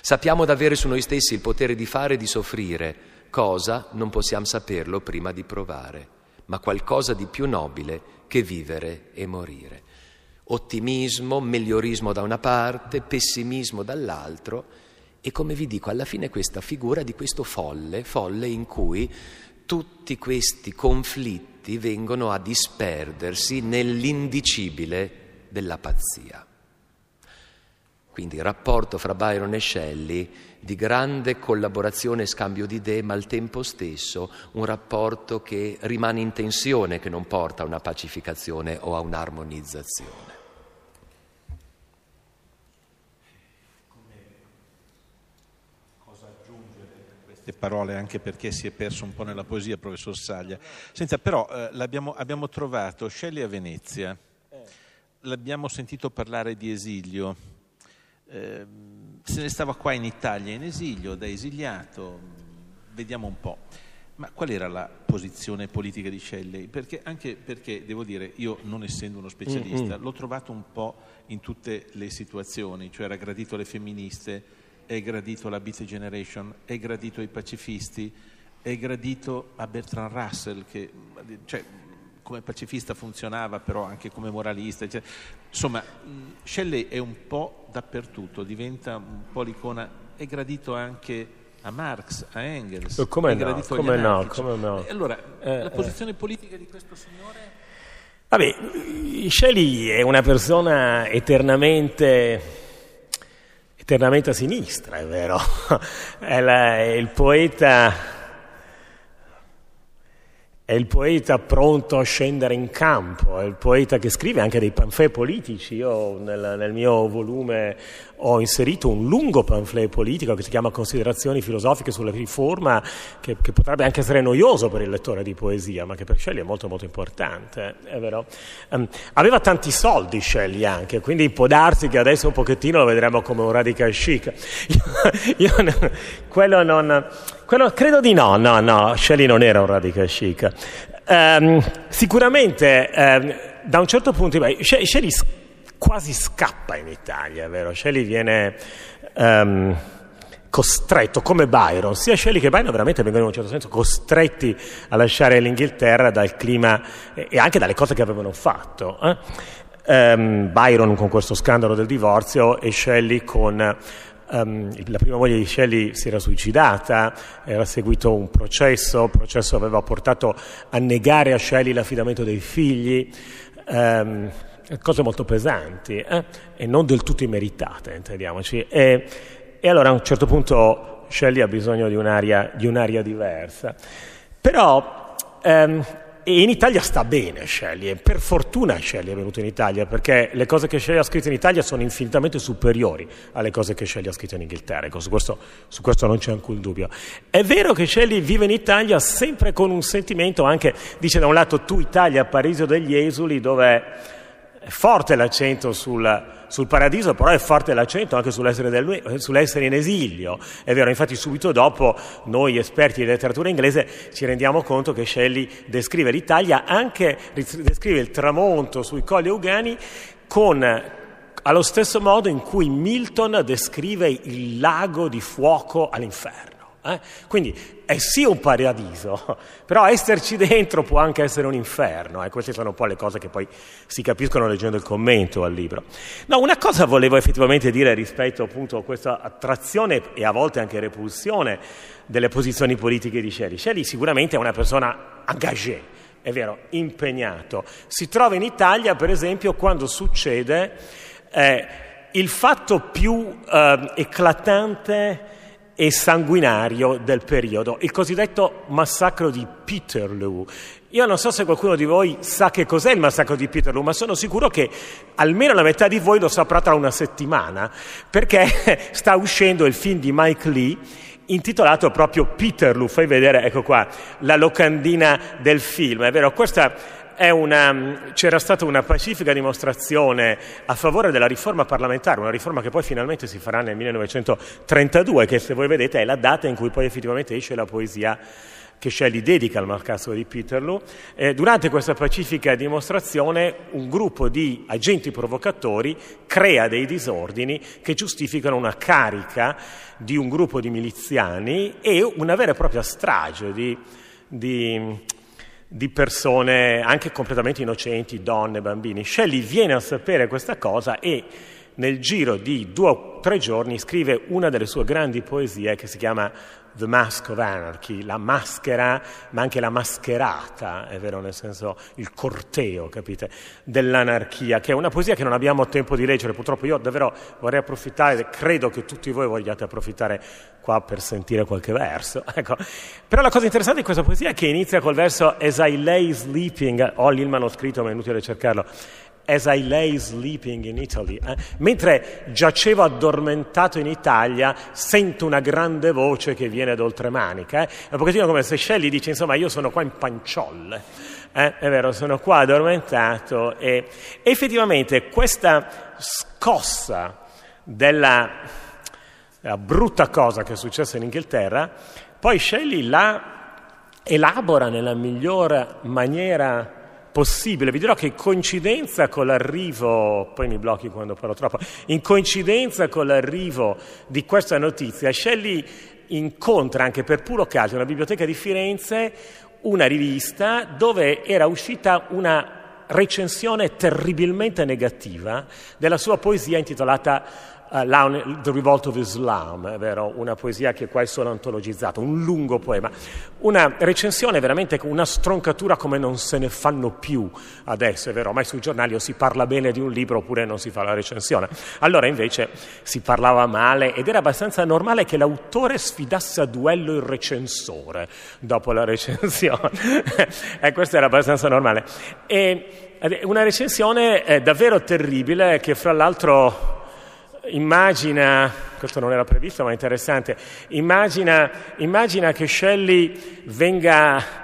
Sappiamo d'avere su noi stessi il potere di fare e di soffrire, Cosa non possiamo saperlo prima di provare, ma qualcosa di più nobile che vivere e morire. Ottimismo, migliorismo da una parte, pessimismo dall'altro e come vi dico, alla fine questa figura di questo folle, folle in cui tutti questi conflitti vengono a disperdersi nell'indicibile della pazzia. Quindi il rapporto fra Byron e Shelley di grande collaborazione e scambio di idee, ma al tempo stesso un rapporto che rimane in tensione, che non porta a una pacificazione o a un'armonizzazione. queste parole anche perché si è perso un po' nella poesia, professor Saglia. Senza, però eh, abbiamo trovato Shelley a Venezia, eh. l'abbiamo sentito parlare di esilio Ehm, se ne stava qua in Italia in esilio, da esiliato, vediamo un po'. Ma qual era la posizione politica di Shelley? Perché, anche perché, devo dire, io non essendo uno specialista, mm-hmm. l'ho trovato un po' in tutte le situazioni, cioè era gradito alle femministe, è gradito alla Beat Generation, è gradito ai pacifisti, è gradito a Bertrand Russell, che, cioè, come pacifista funzionava, però anche come moralista. Eccetera. Insomma, Shelley è un po' dappertutto, diventa un po' l'icona, è gradito anche a Marx, a Engels. Eh, come no, come no, come no. Allora, eh, la eh. posizione eh. politica di questo signore... Vabbè, Shelley è una persona eternamente eternamente a sinistra, è vero? [laughs] È, la, è il poeta è il poeta pronto a scendere in campo, è il poeta che scrive anche dei pamphlet politici. Io nel, nel, mio volume ho inserito un lungo pamphlet politico che si chiama Considerazioni filosofiche sulla riforma, che, che potrebbe anche essere noioso per il lettore di poesia, ma che per Shelley è molto molto importante, è vero? Um, aveva tanti soldi Shelley anche, quindi può darsi che adesso un pochettino lo vedremo come un radical chic. [laughs] io, io, quello non quello, credo di no, no, no, Shelley non era un radical chic. Um, sicuramente, um, da un certo punto di vista, Shelley quasi scappa in Italia, vero? Shelley viene... Um, costretto come Byron, sia Shelley che Byron veramente vengono in un certo senso costretti a lasciare l'Inghilterra dal clima e anche dalle cose che avevano fatto. Eh? Um, Byron con questo scandalo del divorzio e Shelley con um, la prima moglie di Shelley si era suicidata, era seguito un processo, il processo aveva portato a negare a Shelley l'affidamento dei figli, um, cose molto pesanti eh? e non del tutto immeritate, intendiamoci. E, e, allora a un certo punto Shelley ha bisogno di un'aria, di un'aria diversa. Però um, e in Italia sta bene Shelley, per fortuna Shelley è venuto in Italia perché le cose che Shelley ha scritto in Italia sono infinitamente superiori alle cose che Shelley ha scritto in Inghilterra, ecco, su questo, su questo non c'è alcun dubbio. È vero che Shelley vive in Italia sempre con un sentimento anche, dice da un lato tu Italia, Parigi degli esuli, dove è forte l'accento sul sul paradiso, però è forte l'accento anche sull'essere, del, sull'essere, in esilio. È vero, infatti subito dopo noi esperti di letteratura inglese ci rendiamo conto che Shelley descrive l'Italia, anche descrive il tramonto sui colli eugheni con allo stesso modo in cui Milton descrive il lago di fuoco all'inferno. Eh? Quindi è sì un paradiso, [laughs] però esserci dentro può anche essere un inferno. Eh? Queste sono un po' le cose che poi si capiscono leggendo il commento al libro. No, una cosa volevo effettivamente dire rispetto appunto a questa attrazione e a volte anche repulsione delle posizioni politiche di Shelley. Shelley sicuramente è una persona engagée, è vero, impegnato. Si trova in Italia, per esempio, quando succede eh, il fatto più ehm, eclatante e sanguinario del periodo, il cosiddetto massacro di Peterloo. Io non so se qualcuno di voi sa che cos'è il massacro di Peterloo, ma sono sicuro che almeno la metà di voi lo saprà tra una settimana, perché [laughs] sta uscendo il film di Mike Lee intitolato proprio Peterloo. Fai vedere, ecco qua, la locandina del film. È vero, questa una, c'era stata una pacifica dimostrazione a favore della riforma parlamentare, una riforma che poi finalmente si farà nel 1932, che se voi vedete è la data in cui poi effettivamente esce la poesia che Shelley dedica al Marcasso di Peterloo. Eh, durante questa pacifica dimostrazione un gruppo di agenti provocatori crea dei disordini che giustificano una carica di un gruppo di miliziani e una vera e propria strage di, di di persone anche completamente innocenti, donne, bambini. Shelley viene a sapere questa cosa e nel giro di due o tre giorni scrive una delle sue grandi poesie che si chiama The Mask of Anarchy, la maschera, ma anche la mascherata, è vero, nel senso il corteo, capite, dell'anarchia, che è una poesia che non abbiamo tempo di leggere, purtroppo io davvero vorrei approfittare, credo che tutti voi vogliate approfittare qua per sentire qualche verso, [laughs] ecco. Però la cosa interessante di questa poesia è che inizia col verso As I lay sleeping, ho lì il manoscritto ma è inutile cercarlo, as I lay sleeping in Italy. Eh? Mentre giacevo addormentato in Italia, sento una grande voce che viene d'oltremanica. Eh? È un pochettino come se Shelley dice, insomma, io sono qua in panciolle. Eh? È vero, sono qua addormentato. E effettivamente questa scossa della, brutta cosa che è successa in Inghilterra, poi Shelley la elabora nella miglior maniera possibile. Vi dirò che in coincidenza con l'arrivo, poi mi blocchi quando parlo troppo, in coincidenza con l'arrivo di questa notizia, Shelley incontra anche per puro caso una biblioteca di Firenze una rivista dove era uscita una recensione terribilmente negativa della sua poesia intitolata uh, The Revolt of Islam, vero? una poesia che qua è solo antologizzata, un lungo poema, una recensione veramente con una stroncatura come non se ne fanno più adesso, è vero, ormai sui giornali o si parla bene di un libro oppure non si fa la recensione. Allora invece si parlava male ed era abbastanza normale che l'autore sfidasse a duello il recensore dopo la recensione. [laughs] e eh, questo era abbastanza normale. E eh, una recensione davvero terribile che fra l'altro immagina, questo non era previsto ma è interessante, immagina, immagina che Shelley venga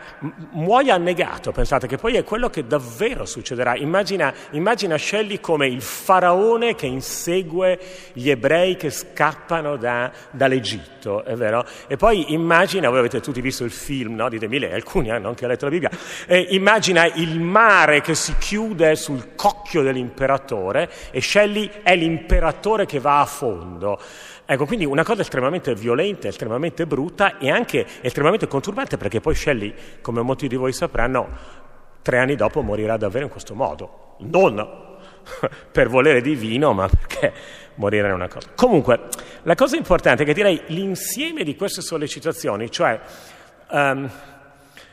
muoia annegato, pensate che poi è quello che davvero succederà. Immagina, immagina Shelley come il faraone che insegue gli ebrei che scappano da, dall'Egitto, è vero? E poi immagina, voi avete tutti visto il film no? di De Mille, alcuni hanno anche letto la Bibbia, eh, immagina il mare che si chiude sul cocchio dell'imperatore e Shelley è l'imperatore che va a fondo. Ecco, quindi una cosa estremamente violenta, estremamente brutta e anche estremamente conturbante perché poi Shelley, come molti di voi sapranno, tre anni dopo morirà davvero in questo modo. Non [laughs] per volere divino, ma perché morire è una cosa. Comunque, la cosa importante è che direi l'insieme di queste sollecitazioni, cioè um,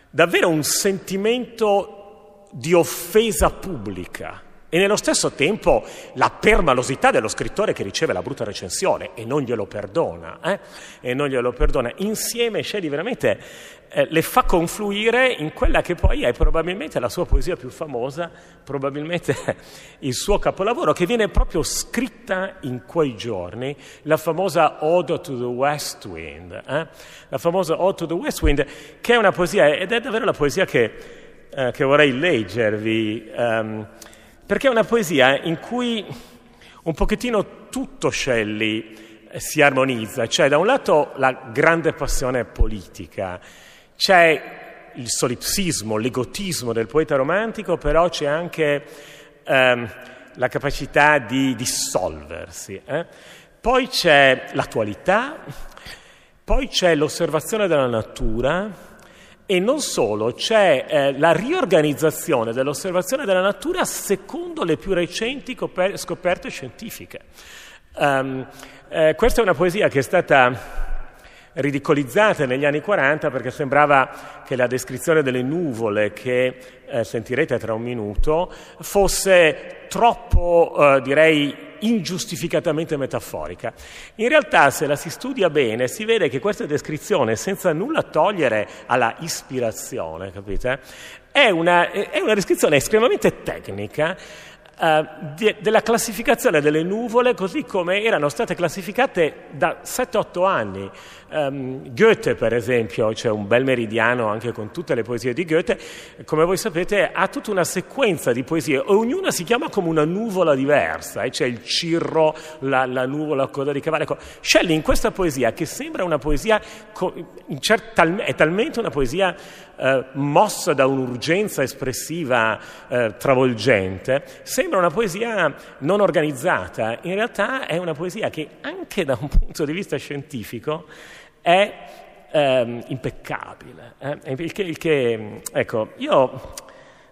davvero un sentimento di offesa pubblica, e nello stesso tempo la permalosità dello scrittore che riceve la brutta recensione e non glielo perdona, eh? e non glielo perdona, insieme Shelley veramente eh, le fa confluire in quella che poi è probabilmente la sua poesia più famosa, probabilmente [laughs] il suo capolavoro, che viene proprio scritta in quei giorni, la famosa Ode to the West Wind, eh? la famosa Ode to the West Wind, che è una poesia, ed è davvero la poesia che, eh, che vorrei leggervi. Um, perché è una poesia eh, in cui un pochettino tutto Shelley eh, si armonizza, cioè da un lato la grande passione politica, c'è il solipsismo, l'egotismo del poeta romantico, però c'è anche ehm, la capacità di dissolversi. Eh? Poi c'è l'attualità, poi c'è l'osservazione della natura, e non solo, c'è eh, la riorganizzazione dell'osservazione della natura secondo le più recenti coper- scoperte scientifiche. Um, eh, questa è una poesia che è stata ridicolizzata negli anni 40 perché sembrava che la descrizione delle nuvole che eh, sentirete tra un minuto fosse troppo, eh, direi, ingiustificatamente metaforica. In realtà, se la si studia bene, si vede che questa descrizione, senza nulla togliere alla ispirazione, capite? È una, è una descrizione estremamente tecnica eh, della classificazione delle nuvole così come erano state classificate da 7-8 anni. Um, Goethe, per esempio, c'è cioè un bel meridiano anche con tutte le poesie di Goethe, come voi sapete ha tutta una sequenza di poesie, ognuna si chiama come una nuvola diversa, eh? c'è il cirro, la, la nuvola a coda di cavallo. Ecco, Shelley in questa poesia, che sembra una poesia, co- cert- tal- è talmente una poesia eh, mossa da un'urgenza espressiva eh, travolgente, sembra una poesia non organizzata. In realtà è una poesia che anche da un punto di vista scientifico è ehm, impeccabile. Eh? Il che, il che, ecco, io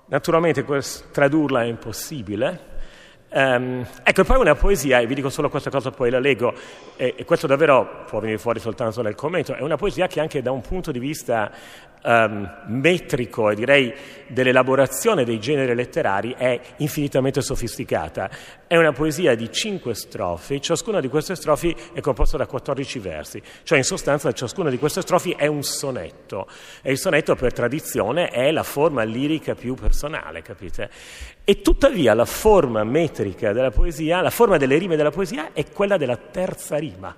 naturalmente tradurla è impossibile Um, ecco, e poi una poesia, e vi dico solo questa cosa, poi la leggo, e, e, questo davvero può venire fuori soltanto nel commento, è una poesia che anche da un punto di vista um, metrico e direi dell'elaborazione dei generi letterari è infinitamente sofisticata. È una poesia di cinque strofi, ciascuna di queste strofi è composta da 14 versi, cioè in sostanza ciascuna di queste strofi è un sonetto e il sonetto per tradizione è la forma lirica più personale, capite? E tuttavia la forma metrica della poesia, la forma delle rime della poesia è quella della terza rima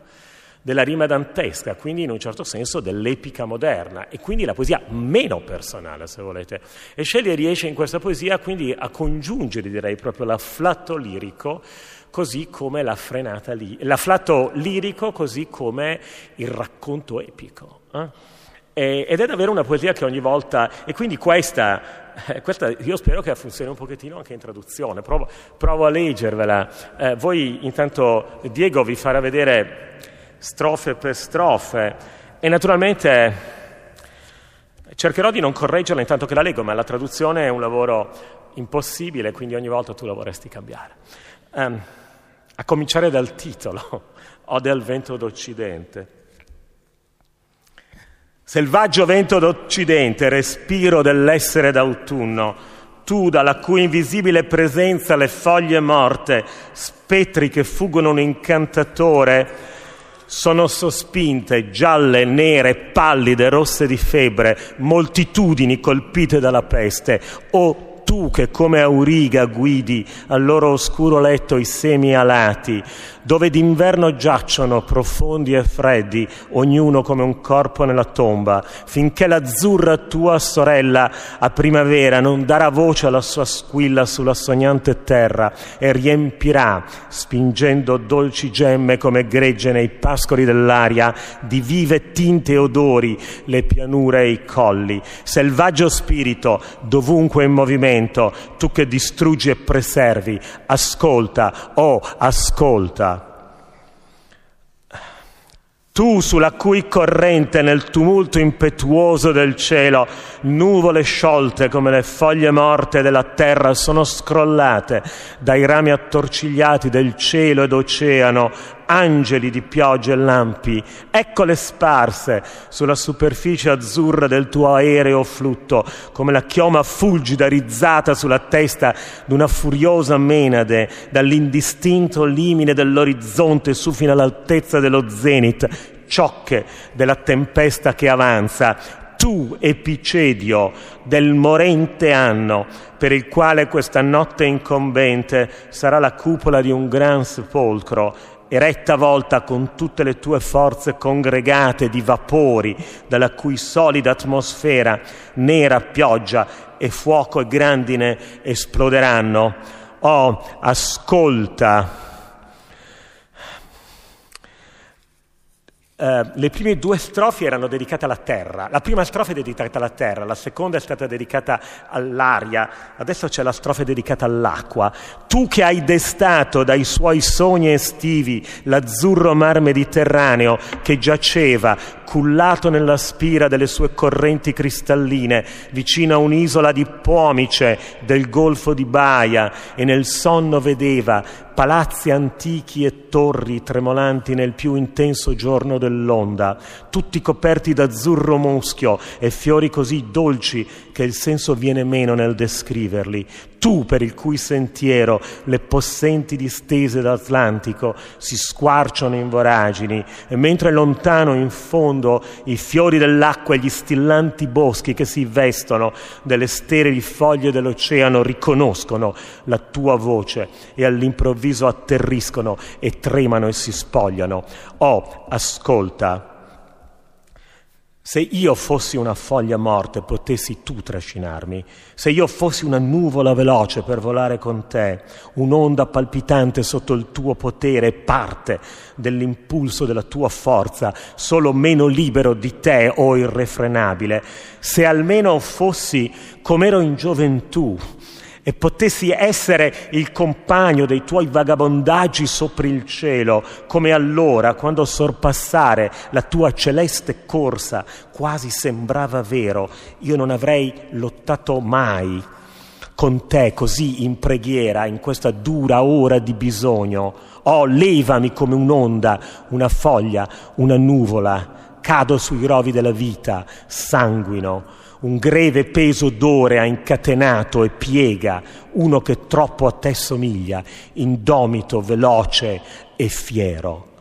della rima dantesca, quindi in un certo senso dell'epica moderna e quindi la poesia meno personale, se volete. E Shelley riesce in questa poesia quindi a congiungere, direi, proprio l'afflatto lirico così come la frenata li- l'afflatto lirico così come il racconto epico. Eh? ed è davvero una poesia che ogni volta, e quindi questa, eh, questa io spero che funzioni un pochettino anche in traduzione, provo, provo a leggervela. Eh, voi intanto Diego vi farà vedere strofe per strofe e naturalmente cercherò di non correggerla intanto che la leggo, ma la traduzione è un lavoro impossibile, quindi ogni volta tu la vorresti cambiare. Um, a cominciare dal titolo, [laughs] o del vento d'Occidente. Selvaggio vento d'Occidente, respiro dell'essere d'autunno, tu dalla cui invisibile presenza le foglie morte, spettri che fuggono un incantatore, sono sospinte, gialle, nere, pallide, rosse di febbre, moltitudini colpite dalla peste, o tu che come auriga guidi al loro oscuro letto i semi alati, dove d'inverno giacciono profondi e freddi, ognuno come un corpo nella tomba, finché l'azzurra tua sorella a primavera non darà voce alla sua squilla sulla sognante terra e riempirà, spingendo dolci gemme come gregge nei pascoli dell'aria, di vive tinte e odori le pianure e i colli. Selvaggio spirito, dovunque in movimento, tu che distruggi e preservi, ascolta, oh, ascolta tu sulla cui corrente nel tumulto impetuoso del cielo nuvole sciolte come le foglie morte della terra sono scrollate dai rami attorcigliati del cielo ed oceano angeli di pioggia e lampi, eccole sparse sulla superficie azzurra del tuo aereo flutto, come la chioma fulgida rizzata sulla testa d'una furiosa menade, dall'indistinto limine dell'orizzonte su fino all'altezza dello zenit, ciocche della tempesta che avanza, tu epicedio del morente anno per il quale questa notte incombente sarà la cupola di un gran sepolcro e retta volta con tutte le tue forze congregate di vapori, dalla cui solida atmosfera nera pioggia e fuoco e grandine esploderanno. Oh, ascolta Eh, le prime due strofi erano dedicate alla terra, la prima strofa è dedicata alla terra, la seconda è stata dedicata all'aria, adesso c'è la strofe dedicata all'acqua. Tu che hai destato dai suoi sogni estivi l'azzurro mar Mediterraneo che giaceva, accullato nella spira delle sue correnti cristalline, vicino a un'isola di pomice del golfo di Baia, e nel sonno vedeva palazzi antichi e torri tremolanti nel più intenso giorno dell'onda, tutti coperti d'azzurro muschio e fiori così dolci che il senso viene meno nel descriverli, tu per il cui sentiero le possenti distese d'Atlantico si squarciano in voragini, e mentre lontano in fondo i fiori dell'acqua e gli stillanti boschi che si vestono delle sterili foglie dell'oceano riconoscono la tua voce e all'improvviso atterriscono e tremano e si spogliano. Oh, ascolta se io fossi una foglia morta e potessi tu trascinarmi, se io fossi una nuvola veloce per volare con te, un'onda palpitante sotto il tuo potere, parte dell'impulso della tua forza, solo meno libero di te o irrefrenabile, se almeno fossi come ero in gioventù, e potessi essere il compagno dei tuoi vagabondaggi sopra il cielo, come allora quando sorpassare la tua celeste corsa quasi sembrava vero, io non avrei lottato mai con te così in preghiera in questa dura ora di bisogno. Oh, levami come un'onda, una foglia, una nuvola, cado sui rovi della vita, sanguino un greve peso d'ore ha incatenato e piega uno che troppo a te somiglia, indomito, veloce e fiero.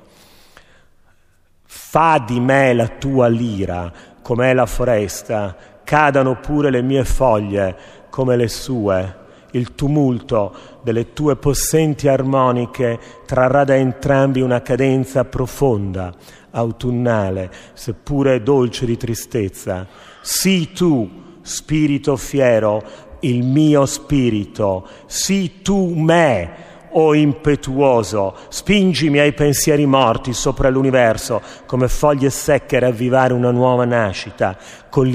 Fa di me la tua lira, com'è la foresta, cadano pure le mie foglie come le sue. Il tumulto delle tue possenti armoniche trarrà da entrambi una cadenza profonda, autunnale, seppure dolce di tristezza Sii tu, spirito fiero, il mio spirito, sii tu me, o oh impetuoso, spingimi ai pensieri morti sopra l'universo, come foglie secche a ravvivare una nuova nascita, con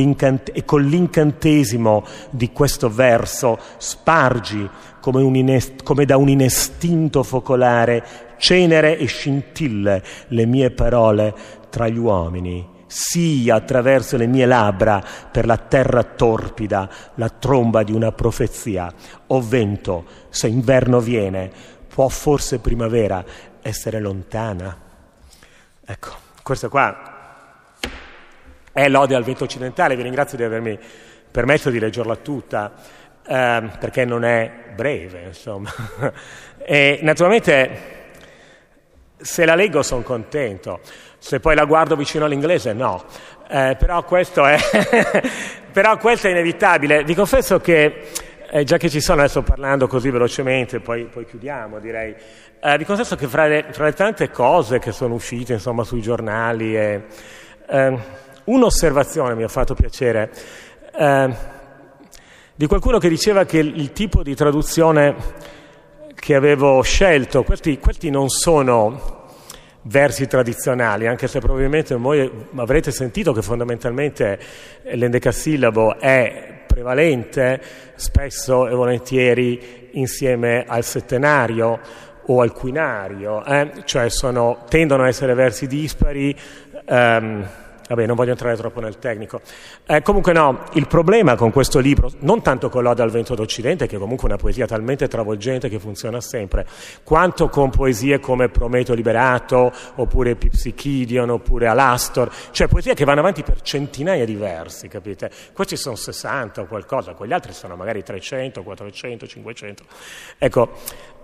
e con l'incantesimo di questo verso spargi come, un come da un inestinto focolare cenere e scintille le mie parole tra gli uomini sia attraverso le mie labbra per la terra torpida la tromba di una profezia. O vento, se inverno viene, può forse primavera essere lontana? Ecco, questo qua è l'ode al vento occidentale, vi ringrazio di avermi permesso di leggerla tutta, eh, perché non è breve, insomma. [laughs] e naturalmente se la leggo sono contento. Se poi la guardo vicino all'inglese, no. Eh, però, questo è [laughs] però questo è inevitabile. Vi confesso che, eh, già che ci sono, adesso parlando così velocemente, poi, poi chiudiamo direi, eh, vi confesso che fra le, fra le, tante cose che sono uscite insomma, sui giornali, e, ehm, un'osservazione mi ha fatto piacere ehm, di qualcuno che diceva che il tipo di traduzione che avevo scelto, questi, questi non sono versi tradizionali, anche se probabilmente voi avrete sentito che fondamentalmente l'endecasillabo è prevalente spesso e volentieri insieme al settenario o al quinario, eh? cioè sono, tendono a essere versi dispari. Ehm, Vabbè, non voglio entrare troppo nel tecnico. Eh, comunque no, il problema con questo libro, non tanto con L'Oda al Vento d'Occidente, che è comunque una poesia talmente travolgente che funziona sempre, quanto con poesie come Prometeo Liberato, oppure Pipsichidion, oppure Alastor, cioè poesie che vanno avanti per centinaia di versi, capite? Questi sono 60 o qualcosa, quegli altri sono magari 300, 400, 500. Ecco,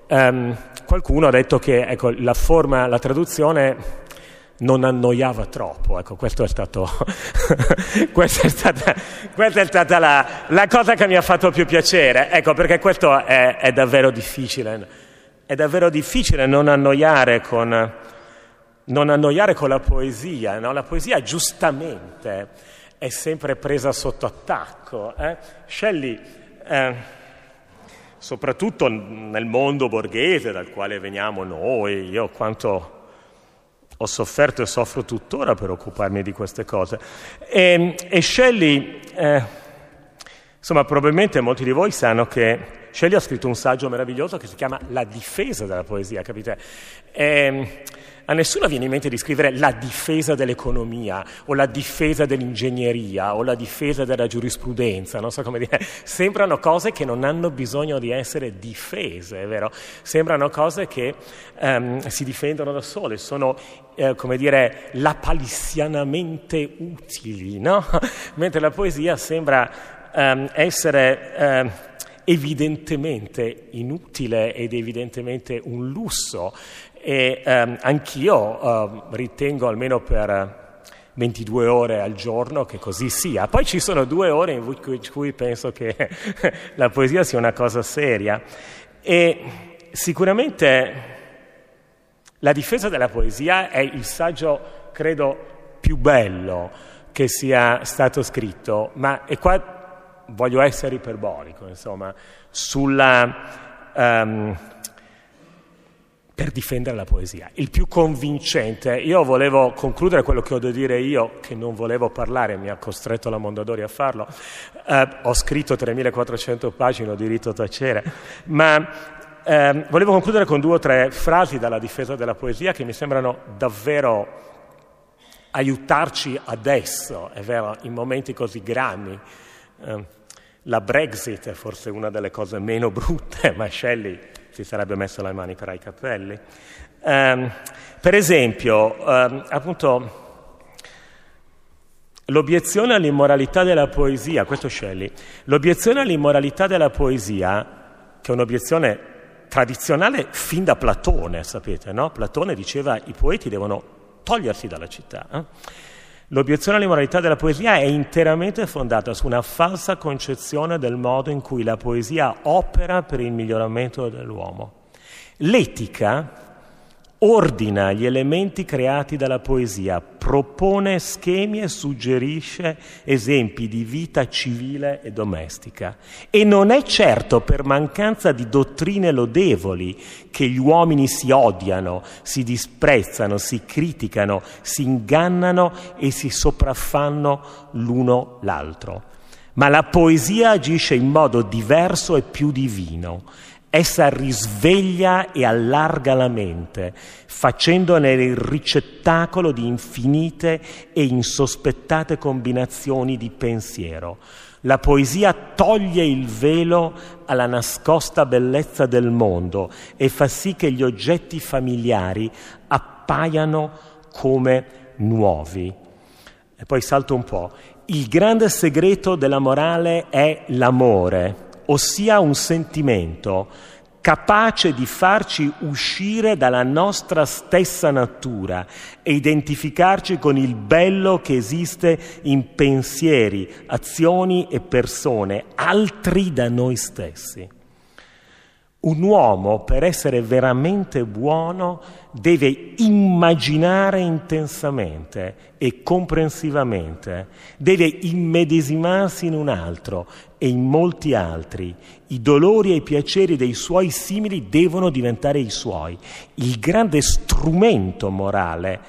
um, qualcuno ha detto che ecco, la forma, la traduzione non annoiava troppo. Ecco, questo è stato, [laughs] questa è stata, questa è stata la, la, cosa che mi ha fatto più piacere, ecco, perché questo è, è, davvero difficile. È davvero difficile non annoiare con, non annoiare con la poesia. No? La poesia, giustamente, è sempre presa sotto attacco. Eh? Shelley... Eh, soprattutto nel mondo borghese dal quale veniamo noi, io quanto ho sofferto e soffro tuttora per occuparmi di queste cose. E, e Shelley, eh, insomma, probabilmente molti di voi sanno che Shelley ha scritto un saggio meraviglioso che si chiama La difesa della poesia, capite? E, ehm, a nessuno viene in mente di scrivere la difesa dell'economia o la difesa dell'ingegneria o la difesa della giurisprudenza, non so come dire. Sembrano cose che non hanno bisogno di essere difese, è vero? Sembrano cose che ehm, si difendono da sole, sono eh, come dire lapalissianamente utili, no? [laughs] Mentre la poesia sembra ehm, essere. Ehm, evidentemente inutile ed evidentemente un lusso e ehm, anch'io eh, ritengo almeno per 22 ore al giorno che così sia. Poi ci sono due ore in cui, in cui penso che [laughs] la poesia sia una cosa seria e sicuramente la difesa della poesia è il saggio, credo, più bello che sia stato scritto, ma e qua voglio essere iperbolico, insomma, sulla, um, per difendere la poesia, il più convincente. Io volevo concludere quello che ho da dire io, che non volevo parlare, mi ha costretto la Mondadori a farlo. Eh, ho scritto 3400 pagine, ho diritto a tacere, ma eh, volevo concludere con due o tre frasi dalla difesa della poesia che mi sembrano davvero aiutarci adesso, è vero, in momenti così grandi Ehm, la Brexit è forse una delle cose meno brutte, [laughs] ma Shelley si sarebbe messo le mani tra i capelli. Um, per esempio, um, appunto, l'obiezione all'immoralità della poesia, questo Shelley, l'obiezione all'immoralità della poesia, che è un'obiezione tradizionale fin da Platone, sapete, no? Platone diceva i poeti devono togliersi dalla città. Eh? L'obiezione alla moralità della poesia è interamente fondata su una falsa concezione del modo in cui la poesia opera per il miglioramento dell'uomo. L'etica ordina gli elementi creati dalla poesia, propone schemi e suggerisce esempi di vita civile e domestica. E non è certo per mancanza di dottrine lodevoli che gli uomini si odiano, si disprezzano, si criticano, si ingannano e si sopraffanno l'uno l'altro. Ma la poesia agisce in modo diverso e più divino Essa risveglia e allarga la mente, facendone il ricettacolo di infinite e insospettate combinazioni di pensiero. La poesia toglie il velo alla nascosta bellezza del mondo e fa sì che gli oggetti familiari appaiano come nuovi. E poi salto un po'. Il grande segreto della morale è l'amore ossia un sentimento capace di farci uscire dalla nostra stessa natura e identificarci con il bello che esiste in pensieri, azioni e persone altri da noi stessi. Un uomo, per essere veramente buono, deve immaginare intensamente e comprensivamente, deve immedesimarsi in un altro, e in molti altri. I dolori e i piaceri dei suoi simili devono diventare i suoi. Il grande strumento morale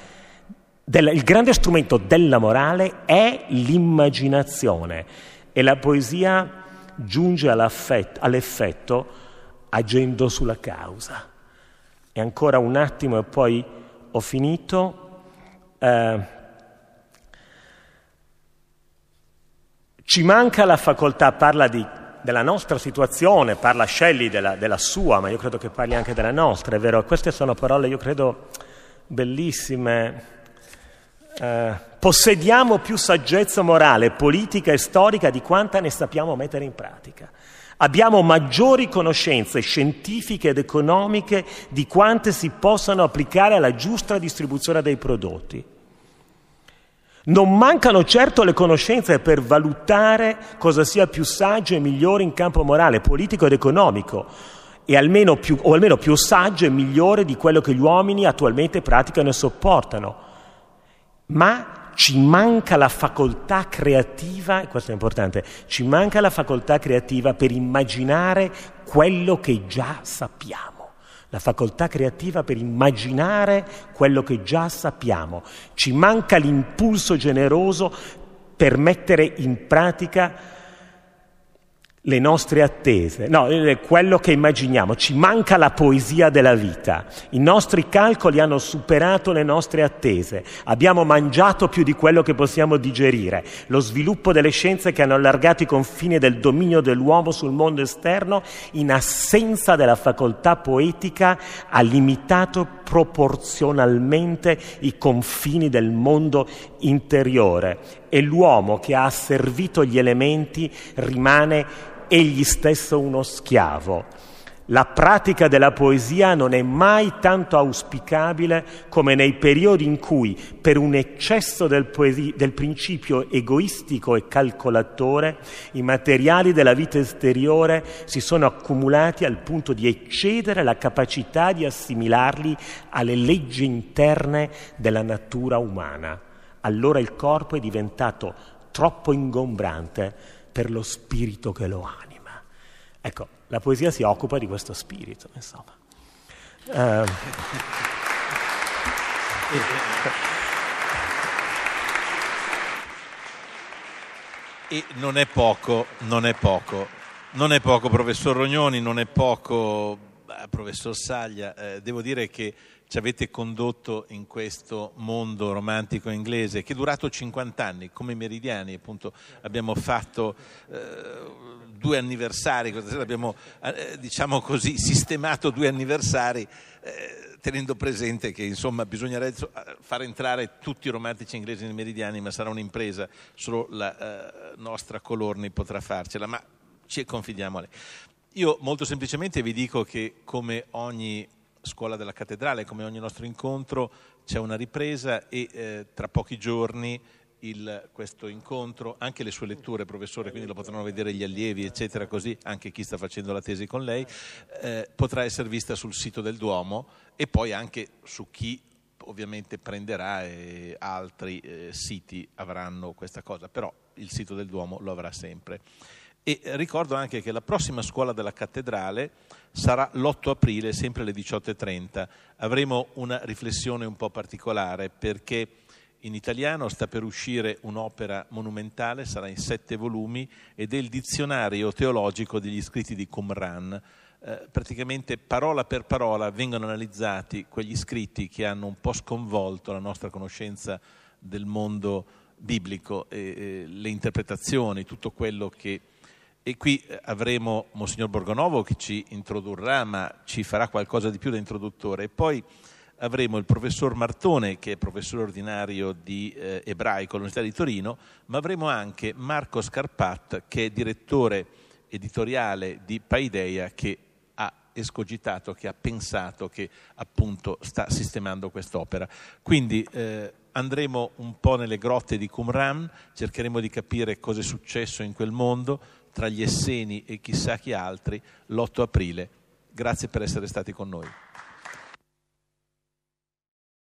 del, il grande strumento della morale è l'immaginazione e la poesia giunge all'effetto agendo sulla causa. E ancora un attimo e poi ho finito. Eh, Ci manca la facoltà, parla di, della nostra situazione, parla Shelley della, della, sua, ma io credo che parli anche della nostra, è vero? Queste sono parole, io credo, bellissime. Eh, possediamo più saggezza morale, politica e storica di quanta ne sappiamo mettere in pratica. Abbiamo maggiori conoscenze scientifiche ed economiche di quante si possano applicare alla giusta distribuzione dei prodotti. Non mancano certo le conoscenze per valutare cosa sia più saggio e migliore in campo morale, politico ed economico, e almeno più, o almeno più saggio e migliore di quello che gli uomini attualmente praticano e sopportano. Ma ci manca la facoltà creativa, e questo è importante, ci manca la facoltà creativa per immaginare quello che già sappiamo la facoltà creativa per immaginare quello che già sappiamo. Ci manca l'impulso generoso per mettere in pratica le nostre attese, no, quello che immaginiamo, ci manca la poesia della vita, i nostri calcoli hanno superato le nostre attese, abbiamo mangiato più di quello che possiamo digerire, lo sviluppo delle scienze che hanno allargato i confini del dominio dell'uomo sul mondo esterno in assenza della facoltà poetica ha limitato proporzionalmente i confini del mondo interiore e l'uomo che ha asservito gli elementi rimane egli stesso uno schiavo. La pratica della poesia non è mai tanto auspicabile come nei periodi in cui, per un eccesso del, poesi- del, principio egoistico e calcolatore, i materiali della vita esteriore si sono accumulati al punto di eccedere la capacità di assimilarli alle leggi interne della natura umana. Allora il corpo è diventato troppo ingombrante per lo spirito che lo anima. Ecco, la poesia si occupa di questo spirito, insomma. Eh. E non è poco, non è poco, non è poco professor Rognoni, non è poco eh, professor Saglia, eh, devo dire che ci avete condotto in questo mondo romantico inglese che è durato 50 anni, come i Meridiani appunto abbiamo fatto eh, due anniversari, abbiamo eh, diciamo così sistemato due anniversari eh, tenendo presente che insomma bisognerà eh, far entrare tutti i romantici inglesi nei Meridiani ma sarà un'impresa, solo la eh, nostra Colorni potrà farcela, ma ci confidiamo a lei. Io molto semplicemente vi dico che come ogni scuola della cattedrale, come ogni nostro incontro, c'è una ripresa e eh, tra pochi giorni il, questo incontro, anche le sue letture, professore, quindi lo potranno vedere gli allievi, eccetera, così anche chi sta facendo la tesi con lei, eh, potrà essere vista sul sito del Duomo e poi anche su chi ovviamente prenderà e altri eh, siti avranno questa cosa, però il sito del Duomo lo avrà sempre. E ricordo anche che la prossima scuola della cattedrale sarà l'8 aprile, sempre alle 18.30. Avremo una riflessione un po' particolare perché in italiano sta per uscire un'opera monumentale, sarà in sette volumi, ed è il dizionario teologico degli scritti di Qumran. Eh, praticamente parola per parola vengono analizzati quegli scritti che hanno un po' sconvolto la nostra conoscenza del mondo biblico, e, e le interpretazioni, tutto quello che e qui eh, avremo Monsignor Borgonovo che ci introdurrà, ma ci farà qualcosa di più da introduttore. E poi avremo il professor Martone, che è professore ordinario di eh, ebraico all'Università di Torino, ma avremo anche Marco Scarpat, che è direttore editoriale di Paideia, che ha escogitato, che ha pensato, che appunto sta sistemando quest'opera. Quindi eh, andremo un po' nelle grotte di Qumran, cercheremo di capire cosa è successo in quel mondo, tra gli Esseni e chissà chi altri l'8 aprile. Grazie per essere stati con noi.